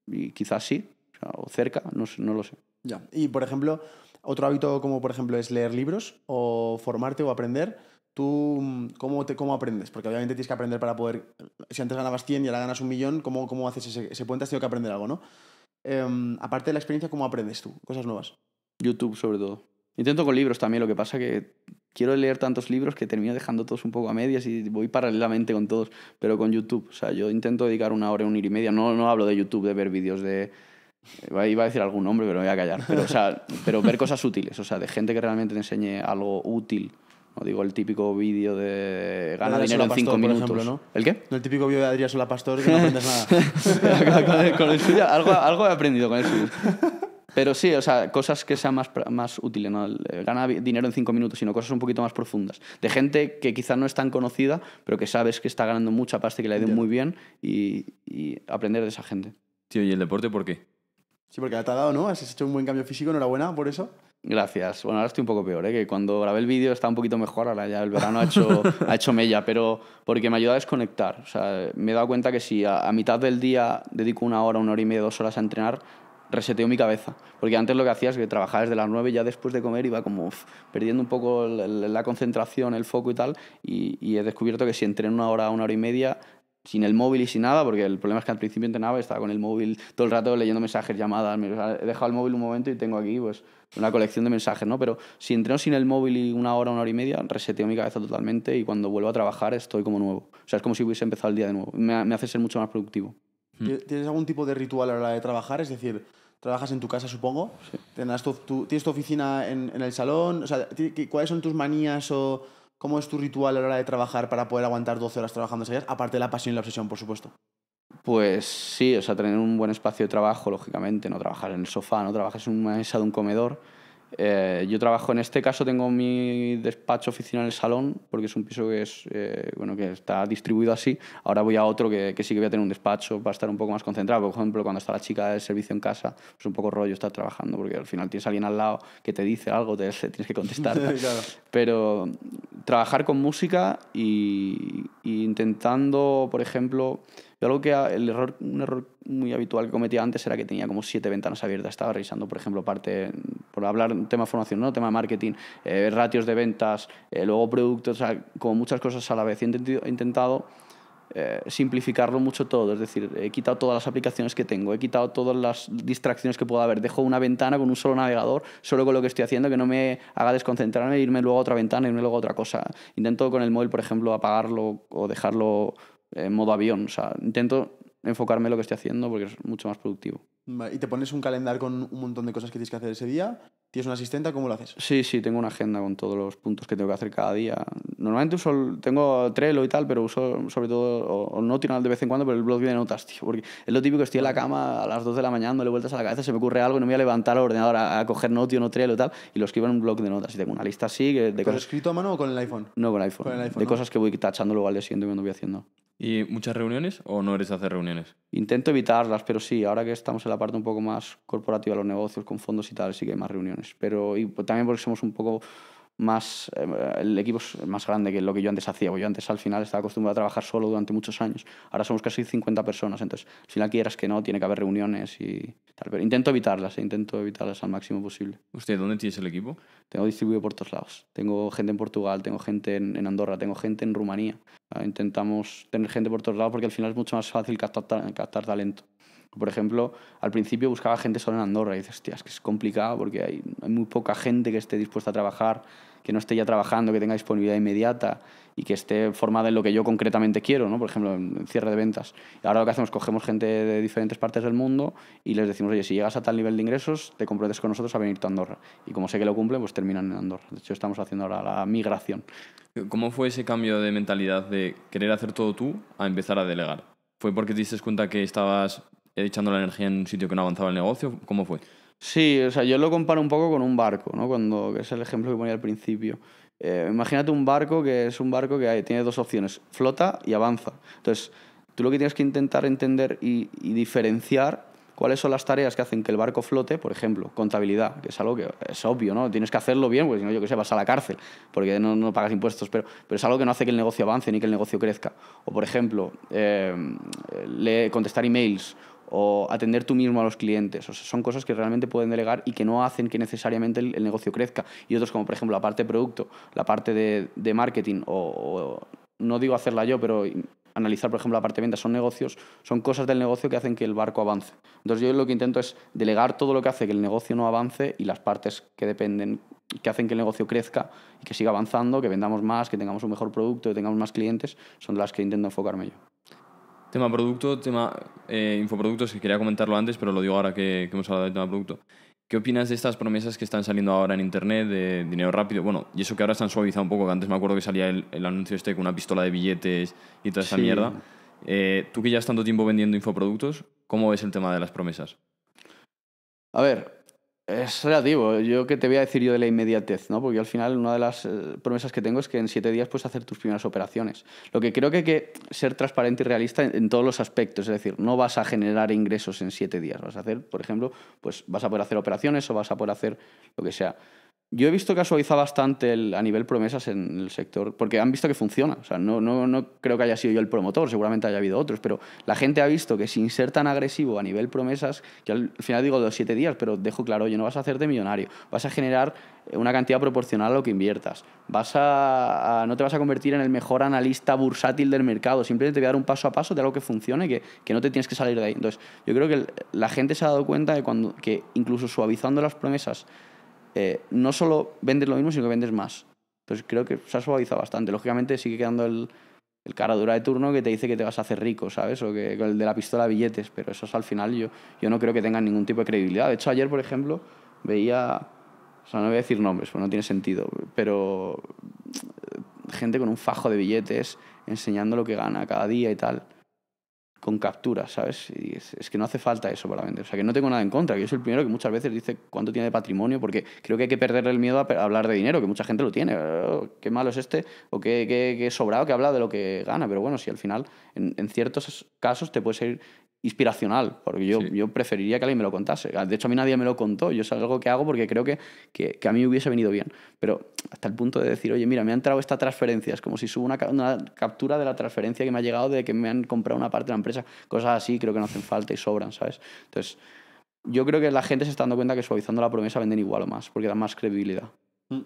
Y quizás sí, o cerca, no, no lo sé. Ya. Y por ejemplo, otro hábito como por ejemplo es leer libros o formarte o aprender. ¿Tú mm, cómo, te, cómo aprendes? Porque obviamente tienes que aprender para poder... Si antes ganabas 100 y ahora ganas un millón, ¿cómo, cómo haces ese, puente? Has tenido que aprender algo, ¿no? Em, aparte de la experiencia, ¿cómo aprendes tú? Cosas nuevas. YouTube sobre todo. Intento con libros también, lo que pasa que quiero leer tantos libros que termino dejando todos un poco a medias y voy paralelamente con todos, pero con YouTube. O sea, yo intento dedicar una hora, un ir y media. No, no hablo de YouTube, de ver vídeos de Iba a decir algún nombre, pero me voy a callar. Pero, o sea, pero ver cosas útiles, o sea, de gente que realmente te enseñe algo útil. No digo el típico vídeo de gana dinero en cinco minutos. ¿El qué? No el típico vídeo de Adrián Solapastor Pastor que no aprendes nada. con, algo, algo, he aprendido con el suyo. Pero sí, o sea, cosas que sean más, más útiles. ¿no? Gana dinero en cinco minutos, sino cosas un poquito más profundas. De gente que quizás no es tan conocida, pero que sabes que está ganando mucha pasta y que le ha ido muy bien y, y aprender de esa gente. Tío, ¿y el deporte por qué? Sí, porque te ha dado, ¿no? Has hecho un buen cambio físico, enhorabuena por eso. Gracias. Bueno, ahora estoy un poco peor, ¿eh? que cuando grabé el vídeo estaba un poquito mejor, ahora ya el verano ha hecho, ha hecho mella, pero porque me ayuda a desconectar. O sea, me he dado cuenta que si a, mitad del día dedico una hora, una hora y media, dos horas a entrenar, reseteo mi cabeza. Porque antes lo que hacía es que trabajaba desde las nueve y ya después de comer iba como perdiendo un poco la, concentración, el foco y tal. Y, y, he descubierto que si entreno una hora, una hora y media, sin el móvil y sin nada, porque el problema es que al principio entrenaba y estaba con el móvil todo el rato leyendo mensajes, llamadas, he dejado el móvil un momento y tengo aquí pues una colección de mensajes, ¿no? Pero si entreno sin el móvil y una hora, una hora y media, reseteo mi cabeza totalmente y cuando vuelvo a trabajar estoy como nuevo. O sea, es como si hubiese empezado el día de nuevo. Me, hace ser mucho más productivo. Hmm. ¿Tienes algún tipo de ritual a la hora de trabajar? Es decir, trabajas en tu casa, supongo. ¿Tienes, tu, oficina en, el salón? O ¿Cuáles son tus manías o...? ¿Cómo es tu ritual a la hora de trabajar para poder aguantar 12 horas trabajando seguidas? Aparte de la pasión y la obsesión, por supuesto. Pues sí, o sea, tener un buen espacio de trabajo, lógicamente, no trabajar en el sofá, no trabajar en una mesa de un comedor eh, yo trabajo en este caso, tengo mi despacho oficina en el salón, porque es un piso que, es, eh, bueno, que está distribuido así. Ahora voy a otro que, sí que voy a tener un despacho para estar un poco más concentrado. Por ejemplo, cuando está la chica del servicio en casa, es un poco rollo estar trabajando, porque al final tienes a alguien al lado que te dice algo, te, tienes que contestar. Pero trabajar con música e intentando, por ejemplo, que ah, el error, un error muy habitual que cometía antes era que tenía como siete ventanas abiertas. Estaba revisando, por ejemplo, parte, por hablar tema formación, ¿no? tema marketing, eh, ratios de ventas, eh, luego productos, como muchas cosas a la vez. He intentado eh, simplificarlo mucho todo, es decir, he quitado todas las aplicaciones que tengo, he quitado todas las distracciones que pueda haber, dejo una ventana con un solo navegador, solo con lo que estoy haciendo, que no me haga desconcentrarme, e irme luego a otra ventana, irme luego a otra cosa. Intento con el móvil, por ejemplo, apagarlo o dejarlo en modo avión. O sea, intento enfocarme en lo que estoy haciendo porque es mucho más productivo y te pones un calendario con un montón de cosas que tienes que hacer ese día. ¿Tienes una asistenta? ¿Cómo lo haces? Sí, sí, tengo una agenda con todos los puntos que tengo que hacer cada día. Normalmente uso, tengo Trello y tal, pero uso sobre todo, o, o de vez en cuando, pero el blog de notas, tío. Porque es lo típico, estoy en la cama a las 2 de la mañana, le vueltas a la cabeza, se me ocurre algo y no me voy a levantar al ordenador a, coger notio, no Trello y tal, y lo escribo en un blog de notas. Y tengo una lista así. Que, de cosas... escrito a mano o con el iPhone? No, con el iPhone. de cosas que voy tachando luego al día siguiente cuando voy haciendo. ¿Y muchas reuniones o no eres a hacer reuniones? Intento evitarlas, pero sí, ahora que estamos en la parte un poco más corporativa, los negocios, con fondos y tal, sí que hay más reuniones. Pero pues, también porque somos un poco más, eh, el equipo es más grande que lo que yo antes hacía, yo antes al final estaba acostumbrado a trabajar solo durante muchos años, ahora somos casi 50 personas, entonces al final quieras que no, tiene que haber reuniones y tal, pero intento evitarlas, eh, intento evitarlas al máximo posible. ¿Usted dónde tienes el equipo? Tengo distribuido por todos lados, tengo gente en Portugal, tengo gente en, Andorra, tengo gente en Rumanía, ah, intentamos tener gente por todos lados porque al final es mucho más fácil captar talento. Por ejemplo, al principio buscaba gente solo en Andorra y dices, hostia, es que es complicado porque hay, muy poca gente que esté dispuesta a trabajar, que no esté ya trabajando, que tenga disponibilidad inmediata y que esté formada en lo que yo concretamente quiero, ¿no? por ejemplo, en cierre de ventas. Y ahora lo que hacemos, cogemos gente de diferentes partes del mundo y les decimos, oye, si llegas a tal nivel de ingresos, te comprometes con nosotros a venir a Andorra. Y como sé que lo cumple, pues terminan en Andorra. De hecho, estamos haciendo ahora la migración. ¿Cómo fue ese cambio de mentalidad de querer hacer todo tú a empezar a delegar? ¿Fue porque te diste cuenta que estabas eh, echando la energía en un sitio que no avanzaba el negocio? ¿Cómo fue? Sí, o sea, yo lo comparo un poco con un barco, ¿no? Cuando, que es el ejemplo que ponía al principio. Eh, imagínate un barco que es un barco que tiene dos opciones, flota y avanza. Entonces, tú lo que tienes que intentar entender y, diferenciar cuáles son las tareas que hacen que el barco flote, por ejemplo, contabilidad, que es algo que es obvio, ¿no? Tienes que hacerlo bien, porque si no, yo qué sé, vas a la cárcel, porque no, pagas impuestos, pero, pero, es algo que no hace que el negocio avance ni que el negocio crezca. O, por ejemplo, eh, contestar emails o atender tú mismo a los clientes. O sea, son cosas que realmente pueden delegar y que no hacen que necesariamente el, negocio crezca. Y otros como por ejemplo la parte de producto, la parte de, marketing o, no digo hacerla yo, pero analizar por ejemplo la parte de venta, son negocios, son cosas del negocio que hacen que el barco avance. Entonces yo lo que intento es delegar todo lo que hace que el negocio no avance y las partes que dependen que hacen que el negocio crezca y que siga avanzando, que vendamos más, que tengamos un mejor producto, que tengamos más clientes, son las que intento enfocarme yo. Tema producto, tema eh, infoproductos, que quería comentarlo antes, pero lo digo ahora que, hemos hablado del tema producto. ¿Qué opinas de estas promesas que están saliendo ahora en Internet de dinero rápido? Bueno, y eso que ahora están suavizado un poco, que antes me acuerdo que salía el, el anuncio este con una pistola de billetes y toda esa mierda. Eh, tú que ya has tanto tiempo vendiendo infoproductos, ¿cómo ves el tema de las promesas? A ver, es relativo. Yo que te voy a decir yo de la inmediatez, ¿no? Porque al final una de las eh, promesas que tengo es que en siete días puedes hacer tus primeras operaciones. Lo que creo que hay que ser transparente y realista en, en todos los aspectos. Es decir, no vas a generar ingresos en siete días. Vas a hacer, por ejemplo, pues vas a poder hacer operaciones o vas a poder hacer lo que sea. Yo he visto que ha suavizado bastante a nivel promesas en el sector, porque han visto que funciona. O sea, no, no, no, creo que haya sido yo el promotor, seguramente haya habido otros, pero la gente ha visto que sin ser tan agresivo a nivel promesas, que al final digo dos siete días, pero dejo claro, oye, no vas a hacerte millonario, vas a generar eh, una cantidad proporcional a lo que inviertas, vas a, no te vas a convertir en el mejor analista bursátil del mercado, simplemente te voy a dar un paso a paso de algo que funcione, que, que no te tienes que salir de ahí. Entonces, yo creo que la gente se ha dado cuenta de cuando, que incluso suavizando las promesas, eh, no solo vendes lo mismo, sino que vendes más. Entonces creo que se ha suavizado bastante. Lógicamente sigue quedando el, cara dura de turno que te dice que te vas a hacer rico, ¿sabes? O que el de la pistola billetes, pero eso es al final yo, yo no creo que tenga ningún tipo de credibilidad. De hecho, ayer, por ejemplo, veía, o sea, no voy a decir nombres, pues no tiene sentido, pero eh, gente con un fajo de billetes enseñando lo que gana cada día y tal con capturas, ¿sabes? Y es, que no hace falta eso para vender. O sea, que no tengo nada en contra. Yo soy el primero que muchas veces dice cuánto tiene de patrimonio, porque creo que hay que perderle el miedo a, hablar de dinero, que mucha gente lo tiene. Oh, qué malo es este, o qué, qué, sobrado que habla de lo que gana. Pero bueno, si al final, en, en ciertos casos, te puedes ir inspiracional, porque yo, yo preferiría que alguien me lo contase. Ah, de hecho, a mí nadie me lo contó, yo es algo que hago porque creo que, a mí hubiese venido bien. Pero hasta el punto de decir, oye, mira, me ha entrado esta transferencia, es como si subo una, captura de la transferencia que me ha llegado de que me han comprado una parte de la empresa, cosas así creo que no hacen falta y sobran, ¿sabes? Entonces, yo creo que la gente se está dando cuenta que suavizando la promesa venden igual o más, porque dan más credibilidad. Mm.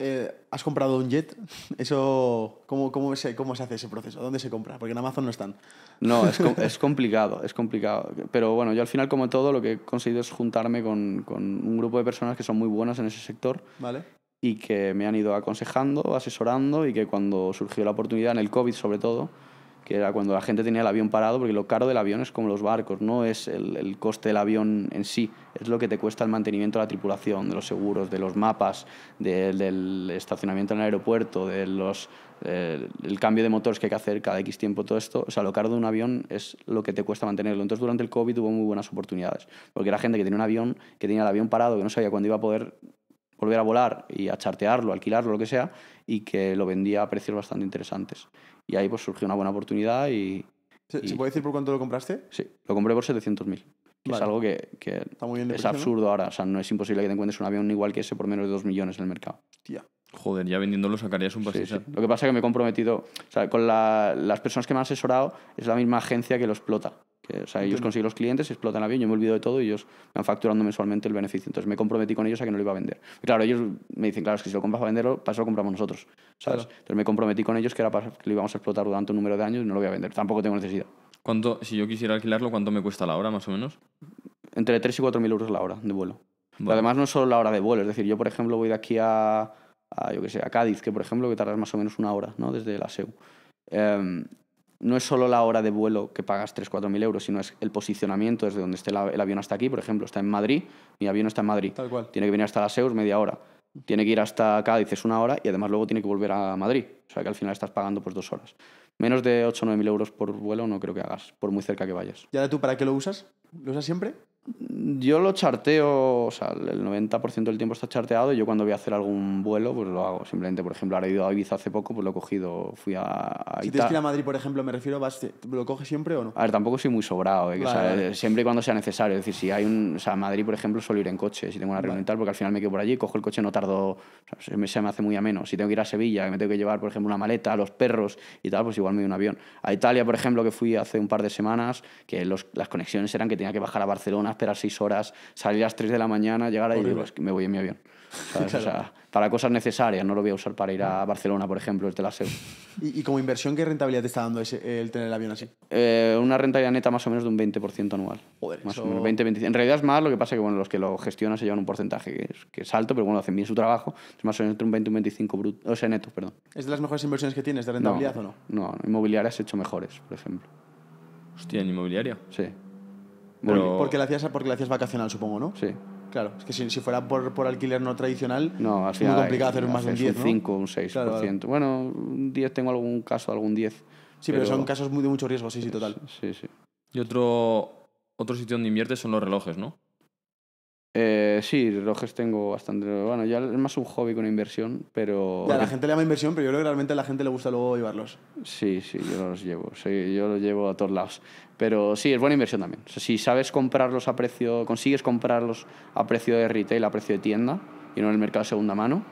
Eh, ¿Has comprado un jet? Eso, ¿cómo, se, hace ese proceso? ¿Dónde se compra? Porque en Amazon no están. No, es, complicado, es complicado. Pero bueno, yo al final, como todo, lo que he conseguido es juntarme con, un grupo de personas que son muy buenas en ese sector. Y que me han ido aconsejando, asesorando y que cuando surgió la oportunidad, en el COVID sobre todo, que era cuando la gente tenía el avión parado, porque lo caro del avión es como los barcos, no es el, coste del avión en sí, es lo que te cuesta el mantenimiento de la tripulación, de los seguros, de los mapas, del estacionamiento en el aeropuerto, de los, eh, el cambio de motores que hay que hacer cada X tiempo, todo esto. O sea, lo caro de un avión es lo que te cuesta mantenerlo. Entonces, durante el COVID hubo muy buenas oportunidades, porque era gente que tenía un avión, que tenía el avión parado, que no sabía cuándo iba a poder volver a volar y a chartearlo, alquilarlo, lo que sea, y que lo vendía a precios bastante interesantes. Y ahí pues surgió una buena oportunidad y... ¿Se, puede decir por cuánto lo compraste? Sí, lo compré por 700.000. Es algo que, es absurdo ahora. O sea, no es imposible que te encuentres un avión igual que ese por menos de 2 millones en el mercado. tía Joder, ya vendiéndolo sacarías un pasillo. Lo que pasa es que me he comprometido. O con las personas que me han asesorado es la misma agencia que lo explota o sea, ellos consiguen los clientes, explotan el avión, yo me olvido de todo y ellos me van facturando mensualmente el beneficio. Entonces me comprometí con ellos a que no lo iba a vender. claro, ellos me dicen, claro, es que si lo compras a venderlo, para eso lo compramos nosotros. ¿sabes? Entonces me comprometí con ellos que era para que lo íbamos a explotar durante un número de años y no lo voy a vender. Tampoco tengo necesidad. ¿Cuánto, si yo quisiera alquilarlo, cuánto me cuesta la hora más o menos? Entre 3 y 4 mil euros la hora de vuelo. además no es solo la hora de vuelo, es decir, yo por ejemplo voy de aquí a, yo que sé, a Cádiz, que por ejemplo que tardas más o menos una hora, ¿no? Desde la SEU. Em, no es solo la hora de vuelo que pagas 3 cuatro mil euros, sino es el posicionamiento desde donde esté el avión hasta aquí. Por ejemplo, está en Madrid, mi avión está en Madrid. Tal cual. Tiene que venir hasta las EUR media hora. Tiene que ir hasta Cádiz, dices una hora, y además luego tiene que volver a Madrid. O sea que al final estás pagando por dos horas. Menos de 8 o 9.000 mil euros por vuelo no creo que hagas, por muy cerca que vayas. ¿Y ahora tú para qué lo usas? ¿Lo usas siempre? yo lo charteo, o sea, el 90% del tiempo está charteado y yo cuando voy a hacer algún vuelo, pues lo hago. Simplemente, por ejemplo, ahora he ido a Ibiza hace poco, pues lo he cogido, fui a... a si tienes que ir a Madrid, por ejemplo, me refiero, ¿lo coges siempre o no? A ver, tampoco soy muy sobrado, eh, siempre y cuando sea necesario. Es decir, si hay un... O sea, a Madrid, por ejemplo, suelo ir en coche, si tengo una reunión y tal, porque al final me quedo por allí, cojo el coche, no tardo, o sea, se, me, hace muy ameno. Si tengo que ir a Sevilla, que me tengo que llevar, por ejemplo, una maleta, los perros y tal, pues igual me voy un avión. A Italia, por ejemplo, que fui hace un par de semanas, que las conexiones eran que tenía que bajar a Barcelona esperar seis horas, salir a las 3 de la mañana, llegar ahí y me voy en mi avión. O sea, para cosas necesarias, no lo voy a usar para ir a Barcelona, por ejemplo, el de la ¿Y, como inversión qué rentabilidad te está dando ese, el tener el avión así? Eh, una rentabilidad neta más o menos de un 20% anual. Joder, más 20, 20, En realidad es más, lo que pasa es que bueno, los que lo gestionan se llevan un porcentaje que es, que es alto, pero bueno, hacen bien su trabajo. Es más o menos entre un 20 y un 25 bruto, o sea, neto, perdón. ¿Es de las mejores inversiones que tienes de rentabilidad o no? No, inmobiliarias he hecho mejores, por ejemplo. Hostia, en inmobiliaria. Sí. Porque, la hacías, porque vacacional, supongo, ¿no? Sí. Claro, es que si, fuera por, alquiler no tradicional, no, es muy complicado hacer más de un 10. Un 5, un 6%. Bueno, un 10 tengo algún caso, algún 10. Sí, pero, son casos muy de mucho riesgo, sí, sí, total. Sí, sí. Y otro, otro sitio donde inviertes son los relojes, ¿no? Eh, sí, relojes tengo bastante. Bueno, ya es más un hobby que una inversión, pero. la gente le llama inversión, pero yo creo que realmente a la gente le gusta luego llevarlos. Sí, sí, yo los llevo. yo los llevo a todos lados. Pero sí, es buena inversión también. si sabes comprarlos a precio. Consigues comprarlos a precio de retail, a precio de tienda, y no en el mercado de segunda mano,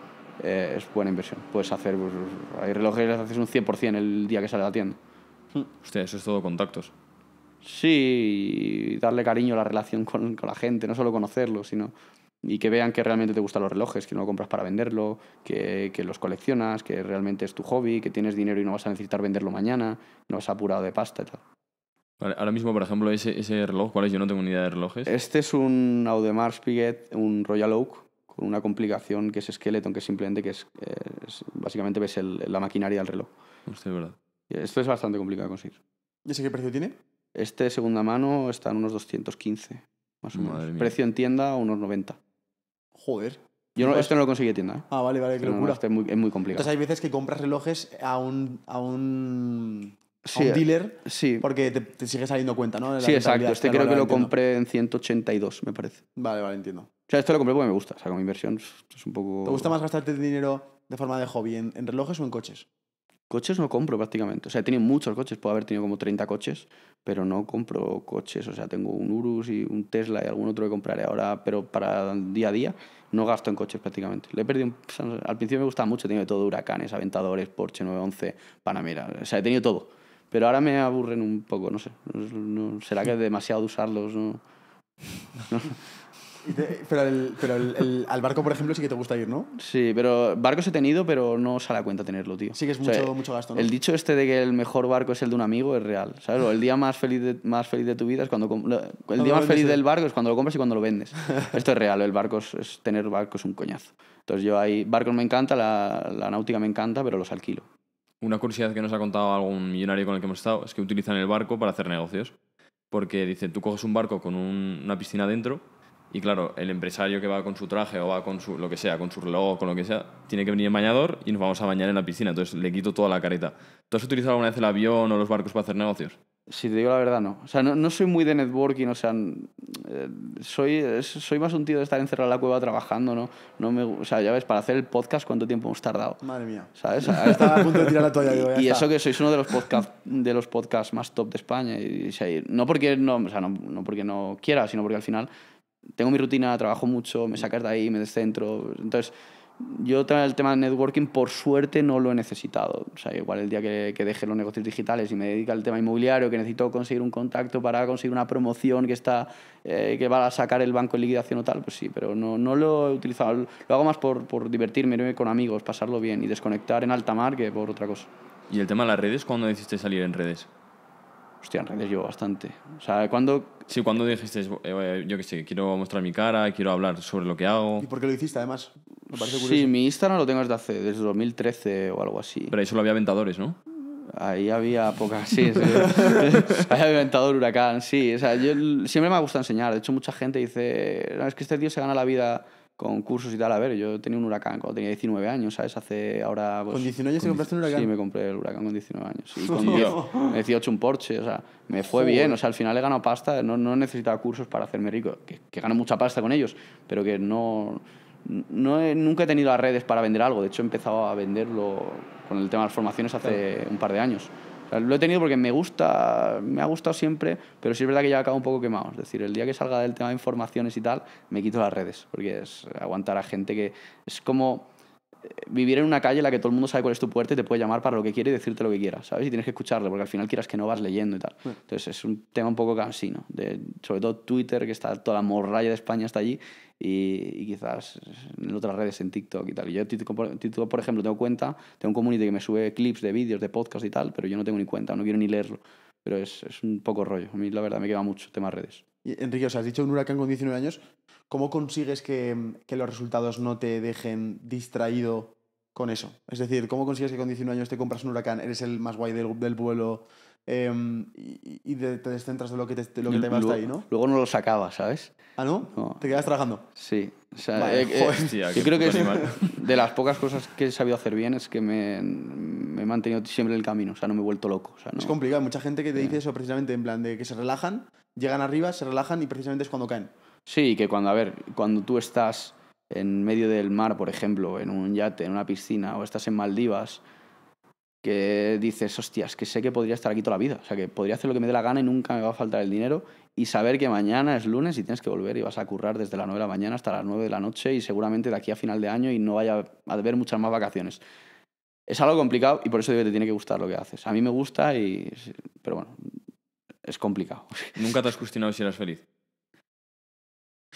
eh, es buena inversión. Puedes hacer. Pues, hay relojes que haces un 100% el día que sale a la tienda. Ustedes eso es todo contactos. Sí, darle cariño a la relación con, la gente, no solo conocerlo, sino y que vean que realmente te gustan los relojes, que no lo compras para venderlo, que, que, los coleccionas, que realmente es tu hobby, que tienes dinero y no vas a necesitar venderlo mañana, no vas apurado de pasta y tal. ahora mismo, por ejemplo, ese, ese reloj, ¿cuál es? Yo no tengo ni idea de relojes. Este es un Audemars Piguet, un Royal Oak, con una complicación que es Skeleton, que simplemente que es, eh, básicamente ves la maquinaria del reloj. verdad. Esto es bastante complicado de conseguir. ¿Y ese qué precio tiene? Este de segunda mano está en unos 215, más o menos. Precio en tienda, unos 90. Joder. Yo no, esto no lo conseguí en tienda. ¿eh? Ah, vale, vale, qué este este es muy, complicado. Entonces hay veces que compras relojes a un, a un, un eh, dealer sí. porque te, sigues sigue saliendo cuenta, ¿no? Sí, exacto. Este creo que lo compré en 182, me parece. Vale, vale, entiendo. O sea, esto lo compré porque me gusta. O sea, como inversión es un poco... ¿Te gusta más gastarte dinero de forma de hobby en relojes o en coches? Coches no compro prácticamente. O sea, he tenido muchos coches, puedo haber tenido como 30 coches, pero no compro coches. O sea, tengo un Urus y un Tesla y algún otro que compraré ahora, pero para día a día no gasto en coches prácticamente. Le he Al principio me gustaba mucho, he tenido todo: huracanes, aventadores, Porsche 911, Panamera. O sea, he tenido todo. Pero ahora me aburren un poco, no sé. ¿Será que es demasiado usarlos? no pero, el, pero el, al barco, por ejemplo, sí que te gusta ir, ¿no? Sí, pero barcos he tenido, pero no sale a cuenta tenerlo, tío. Sí que es mucho, gasto, El dicho este de que el mejor barco es el de un amigo es real, ¿sabes? el día más feliz de, más feliz de tu vida es cuando... El día más feliz del barco es cuando lo compras y cuando lo vendes. Esto es real, el barco es, tener barcos un coñazo. Entonces yo ahí... Barcos me encanta, la, náutica me encanta, pero los alquilo. Una curiosidad que nos ha contado algún millonario con el que hemos estado es que utilizan el barco para hacer negocios. Porque dicen, tú coges un barco con una piscina dentro y claro, el empresario que va con su traje o va con su, lo que sea, con su reloj, con lo que sea, tiene que venir en bañador y nos vamos a bañar en la piscina. Entonces le quito toda la careta. ¿Tú has utilizado alguna vez el avión o los barcos para hacer negocios? Si te digo la verdad, no. O sea, no, soy muy de networking, o sea, eh, soy, soy más un tío de estar encerrado en la cueva trabajando, ¿no? no me, o sea, ya ves, para hacer el podcast, ¿cuánto tiempo hemos tardado? Madre mía. ¿Sabes? Estaba a punto de tirar la toalla. y, eso que sois uno de los podcasts de los podcasts más top de España. Y, no, porque no, o sea, no, no porque no quiera, sino porque al final tengo mi rutina, trabajo mucho, me sacas de ahí, me descentro. Entonces, yo el tema de networking, por suerte, no lo he necesitado. O sea, igual el día que, que deje los negocios digitales y me dedica al tema inmobiliario, que necesito conseguir un contacto para conseguir una promoción que, está, eh, que va a sacar el banco en liquidación o tal, pues sí, pero no, no lo he utilizado. Lo hago más por, por divertirme, con amigos, pasarlo bien y desconectar en alta mar que por otra cosa. ¿Y el tema de las redes? ¿Cuándo decidiste salir en redes? Hostia, en redes yo bastante. O sea, cuando Sí, cuando dijiste, eh, yo qué sé, quiero mostrar mi cara, quiero hablar sobre lo que hago. ¿Y por qué lo hiciste además? Sí, mi Instagram lo tengo desde hace, desde 2013 o algo así. Pero ahí solo había aventadores, ¿no? Ahí había pocas, sí. sí. Ahí había aventador, huracán, sí. O sea, yo siempre me ha gustado enseñar. De hecho, mucha gente dice, no, es que este tío se gana la vida con cursos y tal. A ver, yo tenía un huracán cuando tenía 19 años, ¿sabes? Hace ahora. Pues, ¿Con 19 años te compraste un huracán? Sí, me compré el huracán con 19 años. Y con 10, 18 un Porsche, o sea, me fue bien. O sea, al final he ganado pasta, no, no he necesitado cursos para hacerme rico. Que, que, gano mucha pasta con ellos, pero que no. no nunca he tenido las redes para vender algo. De hecho, he empezado a venderlo con el tema de las formaciones hace un par de años lo he tenido porque me gusta, me ha gustado siempre, pero sí es verdad que ya acabo un poco quemado. Es decir, el día que salga del tema de informaciones y tal, me quito las redes, porque es aguantar a gente que es como vivir en una calle en la que todo el mundo sabe cuál es tu puerta y te puede llamar para lo que quiere y decirte lo que quiera, ¿sabes? Y tienes que escucharle, porque al final quieras que no vas leyendo y tal. Entonces es un tema un poco cansino, de, sobre todo Twitter, que está toda la morralla de España está allí, y, quizás en otras redes, en TikTok y tal. yo, por ejemplo, tengo cuenta, tengo un community que me sube clips de vídeos, de podcast y tal, pero yo no tengo ni cuenta, no quiero ni leerlo. Pero es, un poco rollo. A mí, la verdad, me queda mucho tema redes. Enrique, os has dicho un huracán con 19 años, ¿Cómo consigues que, los resultados no te dejen distraído con eso? Es decir, ¿cómo consigues que con 19 años te compras un huracán, eres el más guay del, del em, y, te, descentras de lo que te, lo que te luego, ahí, ¿no? Luego no lo sacabas, ¿sabes? ¿Ah, no? ¿Te quedas trabajando? Sí. O sea, eh, eh, hostia, yo creo que de las pocas cosas que he sabido hacer bien es que me, he mantenido siempre en el camino, o sea, no me he vuelto loco. no... Es complicado, mucha gente que te dice eso precisamente en plan de que se relajan, llegan arriba, se relajan y precisamente es cuando caen. Sí, que cuando, a ver, cuando tú estás en medio del mar, por ejemplo, en un yate, en una piscina, o estás en Maldivas, que dices, hostias, que sé que podría estar aquí toda la vida, o sea, que podría hacer lo que me dé la gana y nunca me va a faltar el dinero, y saber que mañana es lunes y tienes que volver y vas a currar desde las 9 de la mañana hasta las 9 de la noche y seguramente de aquí a final de año y no vaya a haber muchas más vacaciones. Es algo complicado y por eso digo te tiene que gustar lo que haces. A mí me gusta y... pero bueno, es complicado. ¿Nunca te has cuestionado si eras feliz?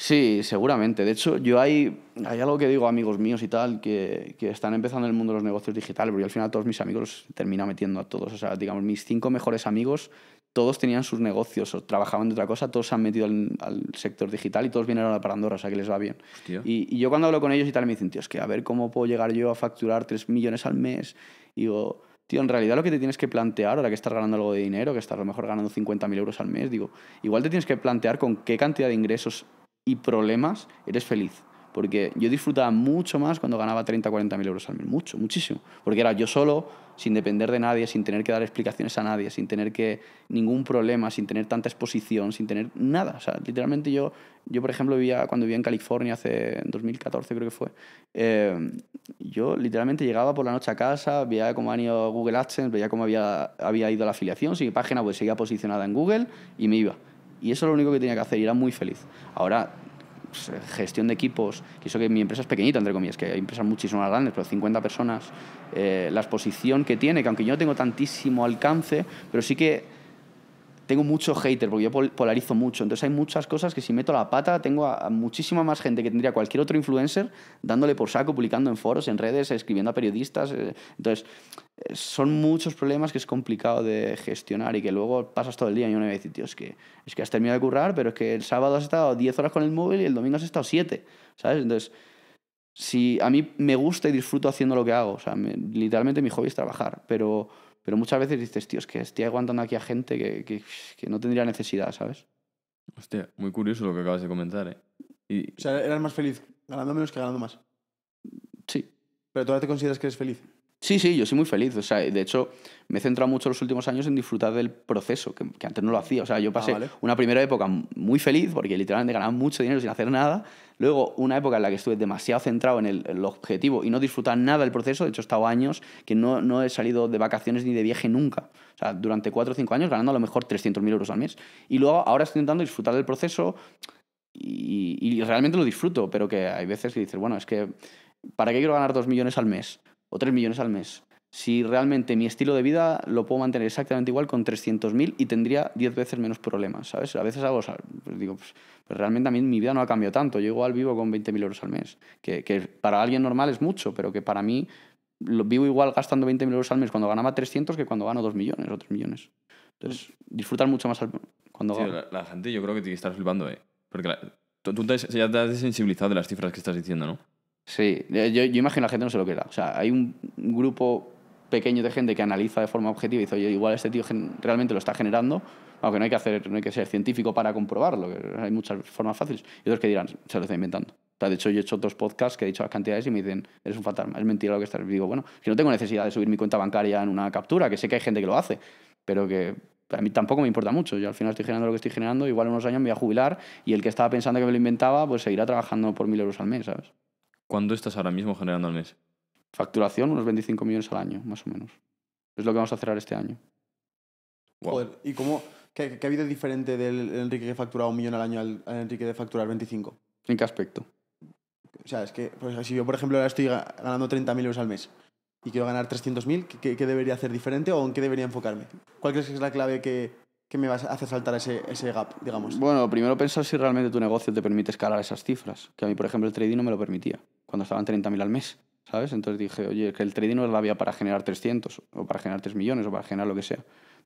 Sí, seguramente. De hecho, yo hay, hay algo que digo a amigos míos y tal, que, están empezando en el mundo de los negocios digitales, porque al final todos mis amigos los metiendo a todos. O sea, digamos, mis cinco mejores amigos, todos tenían sus negocios o trabajaban de otra cosa, todos se han metido al, sector digital y todos vienen a la parandora, o sea que les va bien. Y, yo cuando hablo con ellos y tal, me dicen, tío, es que a ver cómo puedo llegar yo a facturar tres millones al mes. Y digo, tío, en realidad lo que te tienes que plantear, ahora que estás ganando algo de dinero, que estás a lo mejor ganando 50.000 euros al mes, digo, igual te tienes que plantear con qué cantidad de ingresos y problemas, eres feliz. Porque yo disfrutaba mucho más cuando ganaba 30, 40 mil euros al mes. Mucho, muchísimo. Porque era yo solo, sin depender de nadie, sin tener que dar explicaciones a nadie, sin tener que ningún problema, sin tener tanta exposición, sin tener nada. O sea, literalmente yo, yo por ejemplo, vivía, cuando vivía en California hace en 2014 creo que fue, eh, yo literalmente llegaba por la noche a casa, veía cómo han ido Google AdSense, veía cómo había, había ido la afiliación, si mi página pues seguía posicionada en Google y me iba. Y eso es lo único que tenía que hacer y era muy feliz. Ahora, pues, gestión de equipos, que eso que mi empresa es pequeñita, entre comillas, que hay empresas muchísimas grandes, pero 50 personas, eh, la exposición que tiene, que aunque yo no tengo tantísimo alcance, pero sí que tengo mucho hater, porque yo polarizo mucho. Entonces hay muchas cosas que si meto la pata, tengo a, muchísima más gente que tendría cualquier otro influencer dándole por saco, publicando en foros, en redes, escribiendo a periodistas. Eh, entonces, eh, son muchos problemas que es complicado de gestionar y que luego pasas todo el día y uno me y tío, es que, es que has terminado de currar, pero es que el sábado has estado 10 horas con el móvil y el domingo has estado 7, ¿sabes? Entonces, si a mí me gusta y disfruto haciendo lo que hago, o sea, literalmente mi hobby es trabajar, pero pero muchas veces dices, tío, que estoy aguantando aquí a gente que, que, no tendría necesidad, ¿sabes? Hostia, muy curioso lo que acabas de comentar, ¿eh? Y... O sea, eras más feliz ganando menos que ganando más. Sí. Pero todavía te consideras que eres feliz. Sí, sí, yo soy muy feliz. O sea, de hecho, me he centrado mucho los últimos años en disfrutar del proceso, que, antes no lo hacía. O sea, yo ah, pasé una primera época muy feliz, porque literalmente ganaba mucho dinero sin hacer nada. Luego, una época en la que estuve demasiado centrado en el, objetivo y no disfrutaba nada del proceso. De hecho, he estado años que no, no, he salido de vacaciones ni de viaje nunca. O sea, durante cuatro o cinco años ganando a lo mejor 300.000 euros al mes. Y luego, ahora estoy intentando disfrutar del proceso y, y realmente lo disfruto, pero que hay veces que dices, bueno, es que, ¿para qué quiero ganar dos millones al mes? o 3 millones al mes. Si realmente mi estilo de vida lo puedo mantener exactamente igual con 300.000 y tendría 10 veces menos problemas, ¿sabes? A veces hago, pues digo, pues, pues, realmente a mí mi vida no ha cambiado tanto. Yo igual vivo con 20.000 euros al mes, que, para alguien normal es mucho, pero que para mí lo, vivo igual gastando 20.000 euros al mes cuando ganaba 300 que cuando gano 2 millones o 3 millones. Entonces, disfrutar mucho más cuando la, gente yo creo que te estás flipando, ¿eh? Porque tú, ya te has desensibilizado de las cifras que estás diciendo, ¿no? Sí, eh, yo, imagino a la gente no se lo queda. O sea, hay un grupo pequeño de gente que analiza de forma objetiva y dice, oye, igual este tío realmente lo está generando, aunque no hay que, hacer, no hay que ser científico para comprobarlo, hay muchas formas fáciles. Y otros que dirán, se lo está inventando. de hecho, yo he hecho otros podcasts que he dicho las cantidades y me dicen, eres un fantasma, es mentira lo que estás. Y digo, bueno, si no tengo necesidad de subir mi cuenta bancaria en una captura, que sé que hay gente que lo hace, pero que a mí tampoco me importa mucho. Yo al final estoy generando lo que estoy generando, igual en unos años me voy a jubilar y el que estaba pensando que me lo inventaba, pues seguirá trabajando por mil euros al mes, ¿sabes? ¿Cuánto estás ahora mismo generando al mes? Facturación, unos 25 millones al año, más o menos. Es lo que vamos a cerrar este año. Joder, ¿y cómo, qué, ha habido diferente del Enrique que facturaba un millón al año al, Enrique de facturar 25? ¿En qué aspecto? O sea, es que pues, si yo, por ejemplo, ahora estoy ganando 30.000 euros al mes y quiero ganar 300.000, ¿qué, ¿qué, debería hacer diferente o en qué debería enfocarme? ¿Cuál crees que es la clave que, que me hace saltar ese, gap, digamos? Bueno, primero pensar si realmente tu negocio te permite escalar esas cifras, que a mí, por ejemplo, el trading no me lo permitía cuando estaban 30.000 al mes, ¿sabes? Entonces dije, oye, que el trading no es la vía para generar 300 o para generar 3 millones o para generar lo que sea.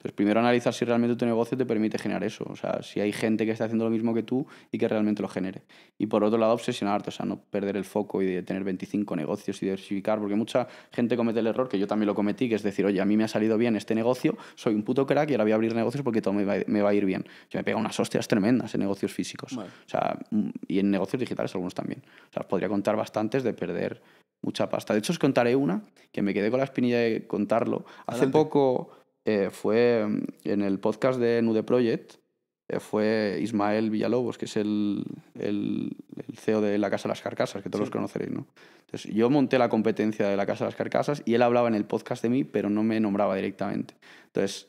Entonces, primero analizar si realmente tu negocio te permite generar eso, o sea, si hay gente que está haciendo lo mismo que tú y que realmente lo genere. Y por otro lado, obsesionarte, o sea, no perder el foco y de tener 25 negocios y diversificar, porque mucha gente comete el error, que yo también lo cometí, que es decir, oye, a mí me ha salido bien este negocio, soy un puto crack y ahora voy a abrir negocios porque todo me va, a ir bien. Yo me pega unas hostias tremendas en negocios físicos, o sea, mm, y en negocios digitales algunos también. O sea, podría contar bastantes de perder mucha pasta. De hecho, os contaré una que me quedé con la espinilla de contarlo. Hace poco eh, fue mm, en el podcast de Nude Project, eh, fue Ismael Villalobos, que es el, el, CEO de la Casa de las Carcasas, que todos los conoceréis, ¿no? Entonces, yo monté la competencia de la Casa de las Carcasas y él hablaba en el podcast de mí, pero no me nombraba directamente. Entonces,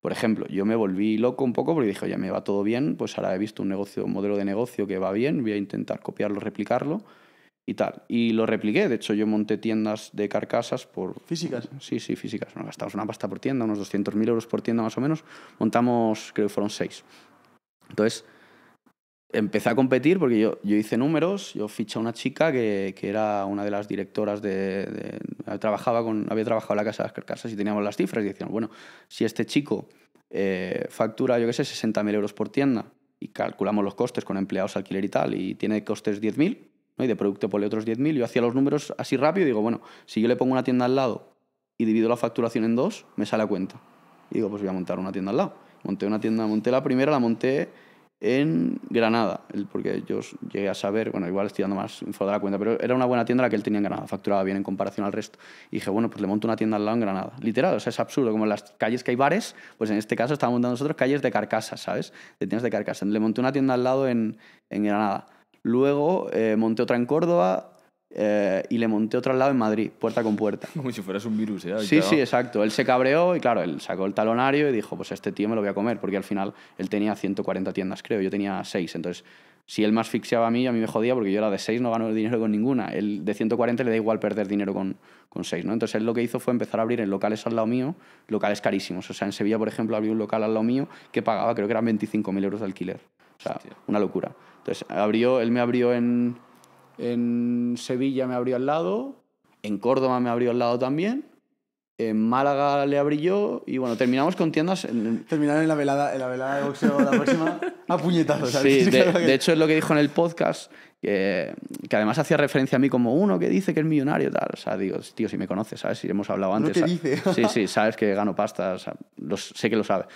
por ejemplo, yo me volví loco un poco porque dije, oye, me va todo bien, pues ahora he visto un negocio, un modelo de negocio que va bien, voy a intentar copiarlo, replicarlo y tal. Y lo repliqué, de hecho yo monté tiendas de carcasas por... ¿Físicas? Sí, sí, físicas. Bueno, gastamos una pasta por tienda, unos 200.000 euros por tienda más o menos. Montamos, creo que fueron seis. Entonces, empecé a competir porque yo, yo hice números, yo fiché a una chica que, que era una de las directoras de, trabajaba con, había trabajado en la Casa de las Carcasas y teníamos las cifras y decíamos, bueno, si este chico eh, factura, yo qué sé, 60.000 euros por tienda y calculamos los costes con empleados, alquiler y tal, y tiene costes 10.000 y de producto por otros 10.000. Yo hacía los números así rápido y digo, bueno, si yo le pongo una tienda al lado y divido la facturación en dos, me sale a cuenta. Y digo, pues voy a montar una tienda al lado. Monté una tienda, monté la primera, la monté en Granada, porque yo llegué a saber, bueno, igual estoy dando más info de la cuenta, pero era una buena tienda la que él tenía en Granada, facturaba bien en comparación al resto. Y dije, bueno, pues le monto una tienda al lado en Granada. Literal, o sea, es absurdo, como en las calles que hay bares, pues en este caso estábamos montando nosotros calles de carcasas, ¿sabes? De tiendas de carcasas. Le monté una tienda al lado en, en Granada. Luego eh, monté otra en Córdoba eh, y le monté otra al lado en Madrid, puerta con puerta. Como si fueras un virus, ¿eh? Sí, sí, exacto. Él se cabreó y claro, él sacó el talonario y dijo, pues este tío me lo voy a comer, porque al final él tenía 140 tiendas, creo, yo tenía 6, entonces si él más asfixiaba a mí, a mí me jodía porque yo era de 6, no gano dinero con ninguna. Él de 140 le da igual perder dinero con, con 6, ¿no? Entonces él lo que hizo fue empezar a abrir en locales al lado mío, locales carísimos. O sea, en Sevilla, por ejemplo, abrió un local al lado mío que pagaba, creo que eran 25.000 euros de alquiler. O sea, una locura. Entonces, abrió, él me abrió en, en Sevilla, me abrió al lado, en Córdoba me abrió al lado también. En Málaga le abrí yo y bueno, terminamos con tiendas. Terminaron en la velada, en la velada de boxeo la próxima a puñetazos. Sí, de, hecho es lo que dijo en el podcast, que, que además hacía referencia a mí como uno que dice que es millonario tal. O sea, digo, tío, si me conoces, ¿sabes? Si hemos hablado antes. No dice. Sí, sí, sabes que gano pasta, sé que lo sabes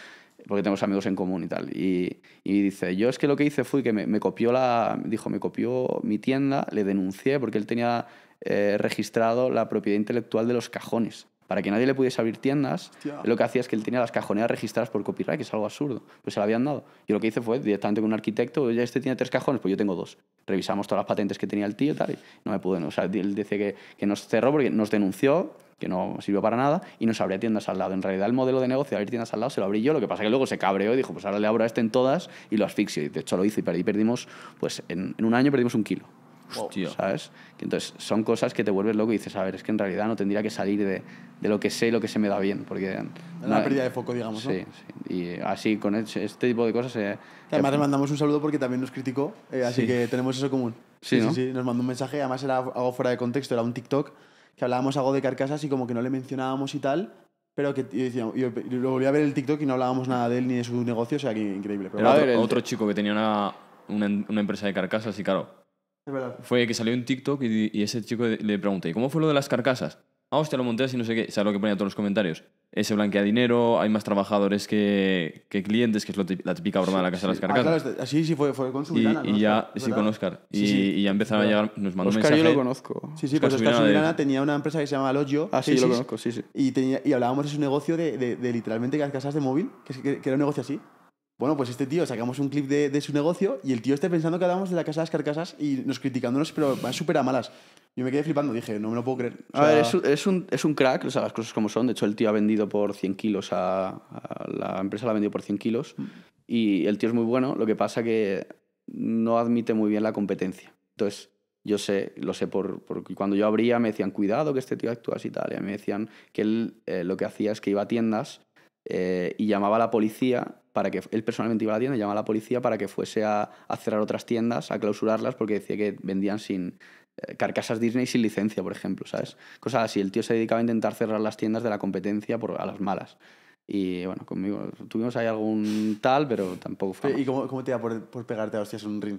porque tenemos amigos en común y tal. Y, y, dice, yo es que lo que hice fue que me, copió la, dijo, me copió mi tienda, le denuncié porque él tenía eh, registrado la propiedad intelectual de los cajones. Para que nadie le pudiese abrir tiendas, lo que hacía es que él tenía las cajoneas registradas por copyright, que es algo absurdo. Pues se la habían dado. Y lo que hice fue directamente con un arquitecto, ya este tiene tres cajones, pues yo tengo dos. Revisamos todas las patentes que tenía el tío y tal, y no me pudo. O sea, él decía que, que nos cerró porque nos denunció que no sirvió para nada, y nos abría tiendas al lado. En realidad, el modelo de negocio de abrir tiendas al lado se lo abrí yo, lo que pasa que luego se cabreó y dijo, pues ahora le abro a este en todas y lo asfixio. Y de hecho lo hice y perdimos, pues en, un año perdimos un kilo. ¿Sabes? Entonces, son cosas que te vuelves loco y dices, a ver, es que en realidad no tendría que salir de, de lo que sé y lo que se me da bien. Porque, una pérdida de foco, digamos. Sí, sí. Y así, con este tipo de cosas. Eh, además, le mandamos un saludo porque también nos criticó, eh, así que tenemos eso común. Sí, sí, sí, Nos mandó un mensaje, además era algo fuera de contexto, era un TikTok que hablábamos algo de carcasas y como que no le mencionábamos y tal, pero que decía, yo lo volví a ver el TikTok y no hablábamos nada de él ni de su negocio, o sea que increíble. Pero otro, chico que tenía una, empresa de carcasas y claro. Fue que salió un TikTok y, y ese chico le pregunté, ¿y cómo fue lo de las carcasas? ah, hostia, lo monté y no sé qué, ¿Sabes lo que ponía todos los comentarios. Ese blanquea dinero, hay más trabajadores que, clientes, que es la típica broma de la casa de las ah, carcasas. Este, sí, sí, fue, fue con su Y, ya, sí, con Oscar. Y, ya empezaron a llegar, nos mandó un mensaje. Oscar yo lo conozco. Sí, sí, pues Oscar Subirana tenía una empresa que se llamaba Logio. Ah, sí, lo conozco, sí, sí. Y, tenía, y hablábamos de su negocio de, de, de, de literalmente casas de móvil, que era un negocio así bueno, pues este tío, sacamos un clip de, su negocio y el tío está pensando que hablamos de la casa de las carcasas y nos criticándonos, pero van súper a malas. Yo me quedé flipando, dije, no me lo puedo creer. a ver, es un, es, un, crack, o sea, las cosas como son. De hecho, el tío ha vendido por 100 kilos a, la empresa, la ha vendido por 100 kilos. Mm. Y el tío es muy bueno, lo que pasa que no admite muy bien la competencia. Entonces, yo sé, lo sé por, cuando yo abría me decían, cuidado que este tío actúa así y tal. Y me decían que él eh, lo que hacía es que iba a tiendas eh, y llamaba a la policía para que él personalmente iba a la tienda, llamaba a la policía para que fuese a, cerrar otras tiendas, a clausurarlas, porque decía que vendían sin eh, carcasas Disney sin licencia, por ejemplo, ¿sabes? Cosas así. El tío se dedicaba a intentar cerrar las tiendas de la competencia por, a las malas. Y bueno, conmigo tuvimos ahí algún tal, pero tampoco fue. ¿Y cómo, te iba por, por pegarte a hostias en un ring?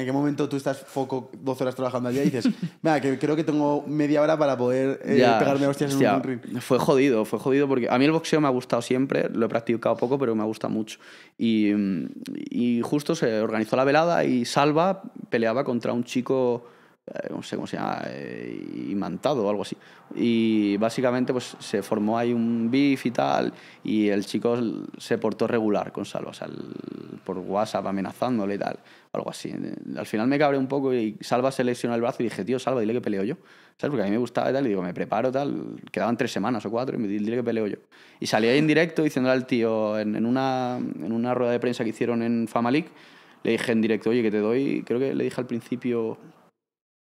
¿en qué momento tú estás foco 12 horas trabajando día y dices, mira, que creo que tengo media hora para poder eh, pegarme hostias en un ring? Fue jodido, fue jodido porque a mí el boxeo me ha gustado siempre, lo he practicado poco, pero me gusta mucho. Y, mm, justo se organizó la velada y Salva peleaba contra un chico eh, no sé cómo se llama, eh, imantado o algo así. Y básicamente pues se formó ahí un beef y tal, y el chico se portó regular con Salva, o sea, por WhatsApp amenazándole y tal algo así. Al final me cabré un poco y Salva se lesionó el brazo y dije, tío, Salva, dile que peleo yo. ¿Sabes? Porque a mí me gustaba y tal, y digo, me preparo tal. Quedaban tres semanas o cuatro y me dile que peleo yo. Y salí ahí en directo diciéndole al tío, en, una, en una rueda de prensa que hicieron en Famalic, le dije en directo, oye, que te doy, creo que le dije al principio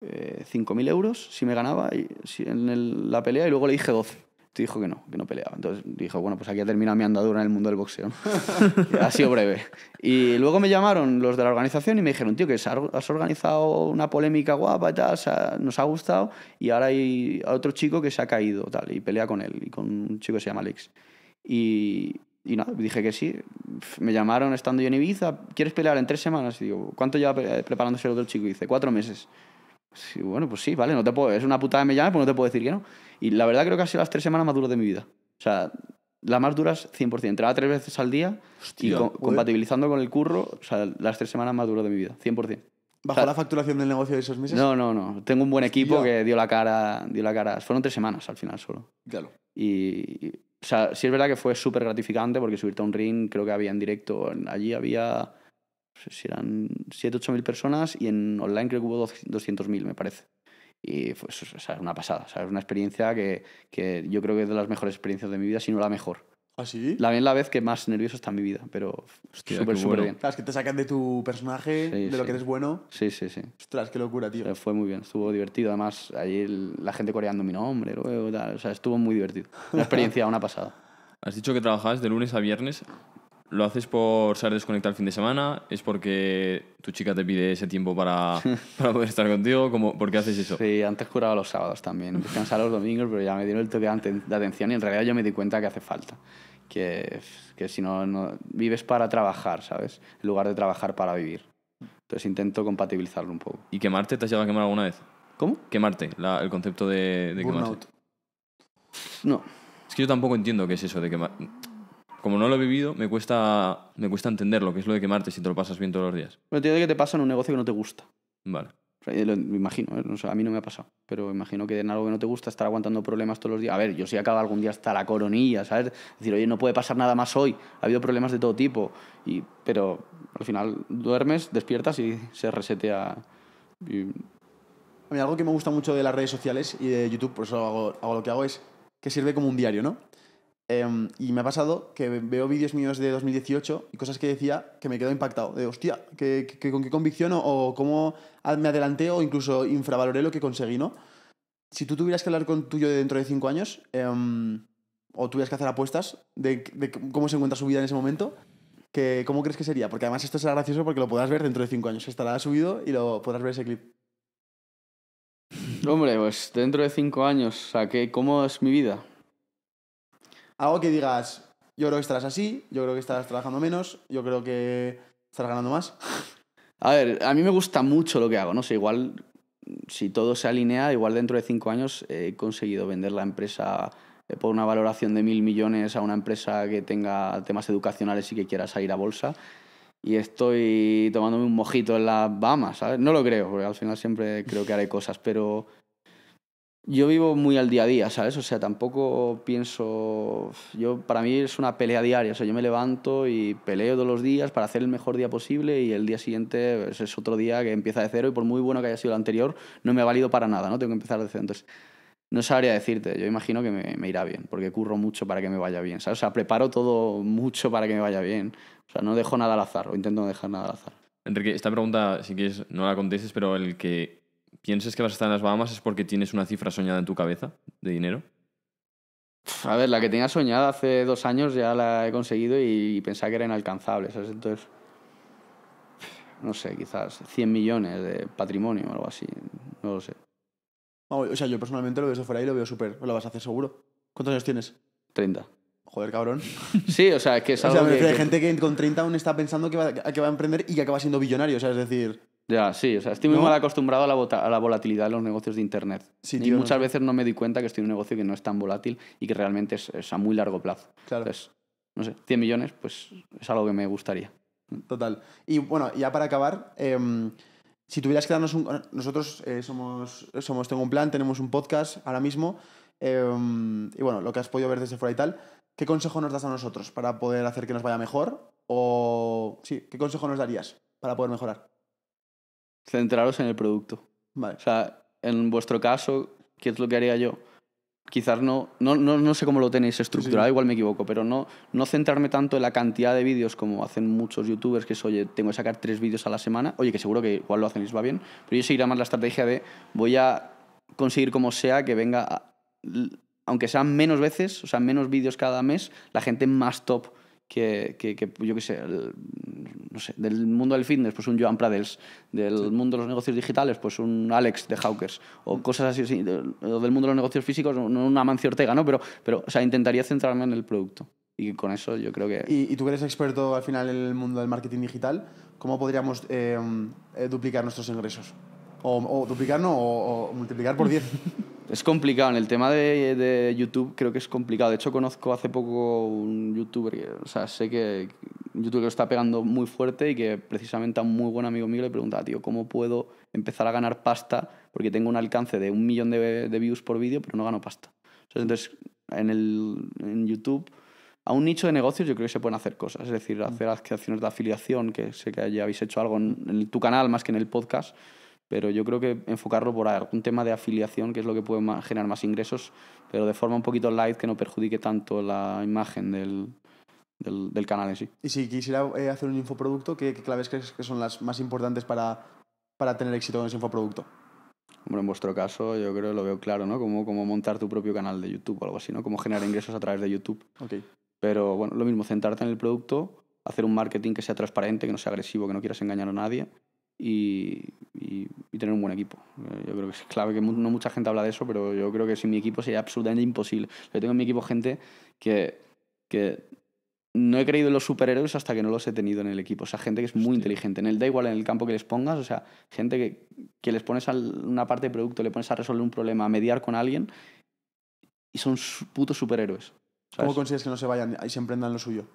eh, 5.000 euros si me ganaba y, si, en la pelea y luego le dije 12 dijo que no, que no peleaba. Entonces dijo, bueno, pues aquí ha terminado mi andadura en el mundo del boxeo. ha sido breve. Y luego me llamaron los de la organización y me dijeron, tío, que has organizado una polémica guapa y tal, nos ha gustado y ahora hay otro chico que se ha caído tal, y pelea con él, y con un chico que se llama Alex. Y, dije que sí. Me llamaron estando yo en Ibiza, ¿quieres pelear en tres semanas? Y digo, ¿cuánto lleva preparándose el otro chico? Y dice, cuatro meses. Y bueno, pues sí, vale, no te es una putada que me llame, pues no te puedo decir que no. Y la verdad creo que ha sido las tres semanas más duras de mi vida. O sea, las más duras 100%. Entraba tres veces al día y compatibilizando con el curro, o sea, las tres semanas más duras de mi vida, 100%. ¿Bajó la facturación del negocio de esos meses? No, no, no. Tengo un buen equipo que dio la cara, dio la cara. Fueron tres semanas al final solo. Claro. Y, o sea, sí es verdad que fue súper gratificante porque subirte a un ring, creo que había en directo, allí había, no sé si eran 7, 8 mil personas y en online creo que hubo 200 mil, me parece. Y fue una pasada. una experiencia que, yo creo que es de las mejores experiencias de mi vida, si no la mejor. ¿Ah, sí? La la vez que más nervioso está en mi vida, pero súper, súper bien. que te sacan de tu personaje, de lo que eres bueno. Sí, sí, sí. Ostras, qué locura, tío. Eh, fue muy bien, estuvo divertido. Además, allí la gente coreando mi nombre, luego, O sea, estuvo muy divertido. Una experiencia, una pasada. Has dicho que trabajabas de lunes a viernes. ¿Lo haces por saber desconectar el fin de semana? ¿Es porque tu chica te pide ese tiempo para, para poder estar contigo? ¿Cómo, ¿Por qué haces eso? Sí, antes curaba los sábados también. Descansaba los domingos, pero ya me dieron el toque de atención y en realidad yo me di cuenta que hace falta. Que, que si no, no vives para trabajar, ¿sabes? En lugar de trabajar para vivir. Entonces intento compatibilizarlo un poco. ¿Y quemarte? ¿Te has llevado a quemar alguna vez? ¿Cómo? Quemarte, la, el concepto de, de No. Es que yo tampoco entiendo qué es eso de quemar como no lo he vivido, me cuesta, me cuesta entender lo que es lo de quemarte si te lo pasas bien todos los días. Pero digo que te pasa en un negocio que no te gusta. Vale. imagino, ¿eh? a mí no me ha pasado, pero imagino que en algo que no te gusta estar aguantando problemas todos los días. A ver, yo sí acaba algún día hasta la coronilla, ¿sabes? Decir, oye, no puede pasar nada más hoy, ha habido problemas de todo tipo, y, pero al final duermes, despiertas y se resetea. A mí algo que me gusta mucho de las redes sociales y de YouTube, por eso hago lo que hago, es que sirve como un diario, ¿no? Em, y me ha pasado que veo vídeos míos de 2018 y cosas que decía que me quedo impactado. De hostia, ¿con qué convicción o, cómo me adelanté o incluso infravaloré lo que conseguí, ¿no? Si tú tuvieras que hablar con tuyo de dentro de 5 años em, o tuvieras que hacer apuestas de, cómo se encuentra su vida en ese momento, que, ¿cómo crees que sería? Porque además esto será gracioso porque lo podrás ver dentro de 5 años. Estará subido y lo podrás ver ese clip. Hombre, pues dentro de 5 años, o sea, ¿cómo es mi vida? Algo que digas, yo creo que estarás así, yo creo que estarás trabajando menos, yo creo que estarás ganando más. A ver, a mí me gusta mucho lo que hago, no sé, igual si todo se alinea, igual dentro de cinco años he conseguido vender la empresa eh, por una valoración de mil millones a una empresa que tenga temas educacionales y que quiera salir a bolsa. Y estoy tomándome un mojito en las Bahamas, ¿sabes? No lo creo, porque al final siempre creo que haré cosas, pero yo vivo muy al día a día, ¿sabes? O sea, tampoco pienso... Yo, para mí es una pelea diaria, o sea, yo me levanto y peleo todos los días para hacer el mejor día posible y el día siguiente pues, es otro día que empieza de cero y por muy bueno que haya sido el anterior, no me ha valido para nada, ¿no? Tengo que empezar de cero. Entonces, no sabría decirte, yo imagino que me, irá bien, porque curro mucho para que me vaya bien, ¿sabes? O sea, preparo todo mucho para que me vaya bien. O sea, no dejo nada al azar, o intento no dejar nada al azar. Entre Enrique, esta pregunta, si quieres, no la contestes, pero el que ¿Piensas que vas a estar en las Bahamas es porque tienes una cifra soñada en tu cabeza de dinero. A ver, la que tenía soñada hace dos años ya la he conseguido y pensaba que era inalcanzable, ¿sabes? Entonces, no sé, quizás 100 millones de patrimonio o algo así, no lo sé. Ah, o sea, yo personalmente lo veo desde fuera y lo veo súper, lo vas a hacer seguro. ¿Cuántos años tienes? 30. Joder, cabrón. Sí, o sea, es que es algo o sea, hay gente que con 30 aún está pensando que va, que va a emprender y que acaba siendo billonario, o sea, es decir... Ya, sí, o sea, estoy muy mal acostumbrado a la, volatilidad de los negocios de Internet. y muchas veces no me di cuenta que estoy en un negocio que no es tan volátil y que realmente es, a muy largo plazo. Claro. Entonces, no sé, 100 millones, pues es algo que me gustaría. Total. Y bueno, ya para acabar, em, si tuvieras que darnos un... Nosotros eh, somos, somos Tengo un Plan, tenemos un podcast ahora mismo, em, y bueno, lo que has podido ver desde fuera y tal, ¿qué consejo nos das a nosotros para poder hacer que nos vaya mejor? O sí, ¿qué consejo nos darías para poder mejorar? centraros en el producto. O sea, en vuestro caso, ¿qué es lo que haría yo? Quizás no, no, sé cómo lo tenéis estructurado, igual me equivoco, pero no, no centrarme tanto en la cantidad de vídeos como hacen muchos youtubers, que es, oye, tengo que sacar tres vídeos a la semana, oye, que seguro que igual lo hacen y va bien, pero yo seguiría más la estrategia de voy a conseguir como sea que venga, aunque sean menos veces, o sea, menos vídeos cada mes, la gente más top que, yo qué sé, del mundo del fitness, pues un Joan Pradels, del mundo de los negocios digitales, pues un Alex de Hawkers, o cosas así, del, del mundo de los negocios físicos, no una Mancio Ortega, ¿no? Pero, pero, o sea, intentaría centrarme en el producto. Y con eso yo creo que... ¿Y, tú eres experto al final en el mundo del marketing digital, cómo podríamos eh, eh, duplicar nuestros ingresos? O, o duplicar, o, multiplicar por 10. Es complicado, en el tema de, YouTube creo que es complicado. De hecho, conozco hace poco un youtuber, que, o sea, sé que un lo está pegando muy fuerte y que precisamente a un muy buen amigo mío le preguntaba, tío, ¿cómo puedo empezar a ganar pasta? Porque tengo un alcance de un millón de, views por vídeo, pero no gano pasta. Entonces, en, YouTube, a un nicho de negocios yo creo que se pueden hacer cosas, es decir, hacer mm. acciones de afiliación, que sé que ya habéis hecho algo en, en tu canal más que en el podcast pero yo creo que enfocarlo por algún tema de afiliación, que es lo que puede generar más ingresos, pero de forma un poquito light que no perjudique tanto la imagen del, del, canal en sí. Y si quisiera eh, hacer un infoproducto, ¿qué, ¿qué, claves crees que son las más importantes para, para tener éxito en ese infoproducto? Hombre, en vuestro caso yo creo lo veo claro, ¿no? Como, como montar tu propio canal de YouTube o algo así, ¿no? Como generar ingresos a través de YouTube. Okay. Pero bueno, lo mismo, centrarte en el producto, hacer un marketing que sea transparente, que no sea agresivo, que no quieras engañar a nadie y, tener un buen equipo. Eh, yo creo que es clave que no mucha gente habla de eso, pero yo creo que sin mi equipo sería absolutamente imposible. Yo tengo en mi equipo gente que, que no he creído en los superhéroes hasta que no los he tenido en el equipo. O sea, gente que es muy inteligente. En el da igual en el campo que les pongas, o sea, gente que, que les pones a una parte de producto, le pones a resolver un problema, a mediar con alguien y son putos superhéroes. ¿Cómo consigues que no se vayan y se emprendan lo suyo?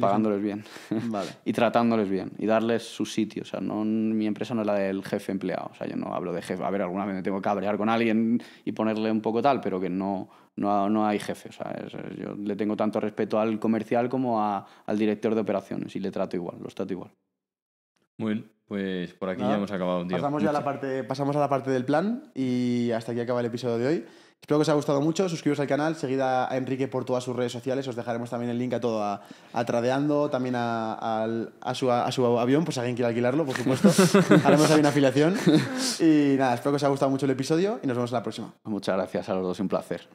Pagándoles bien. y tratándoles bien. Y darles su sitio. O sea, no, mi empresa no es la del jefe empleado. O sea, yo no hablo de jefe. A ver, alguna vez me tengo que cabrear con alguien y ponerle un poco tal, pero que no, no, hay jefe. O sea, yo le tengo tanto respeto al comercial como al director de operaciones y le trato igual, Lo trato igual. Muy bien. Pues por aquí ya hemos acabado, día. Pasamos, ya pasamos a la parte del plan y hasta aquí acaba el episodio de hoy. Espero que os haya gustado mucho, suscribiros al canal, seguid a Enrique por todas sus redes sociales, os dejaremos también el link a todo, a, Tradeando, también a, su, avión, pues alguien quiere alquilarlo, por supuesto. Haremos ahí una afiliación. Y nada, espero que os haya gustado mucho el episodio y nos vemos en la próxima. Muchas gracias a los dos, un placer.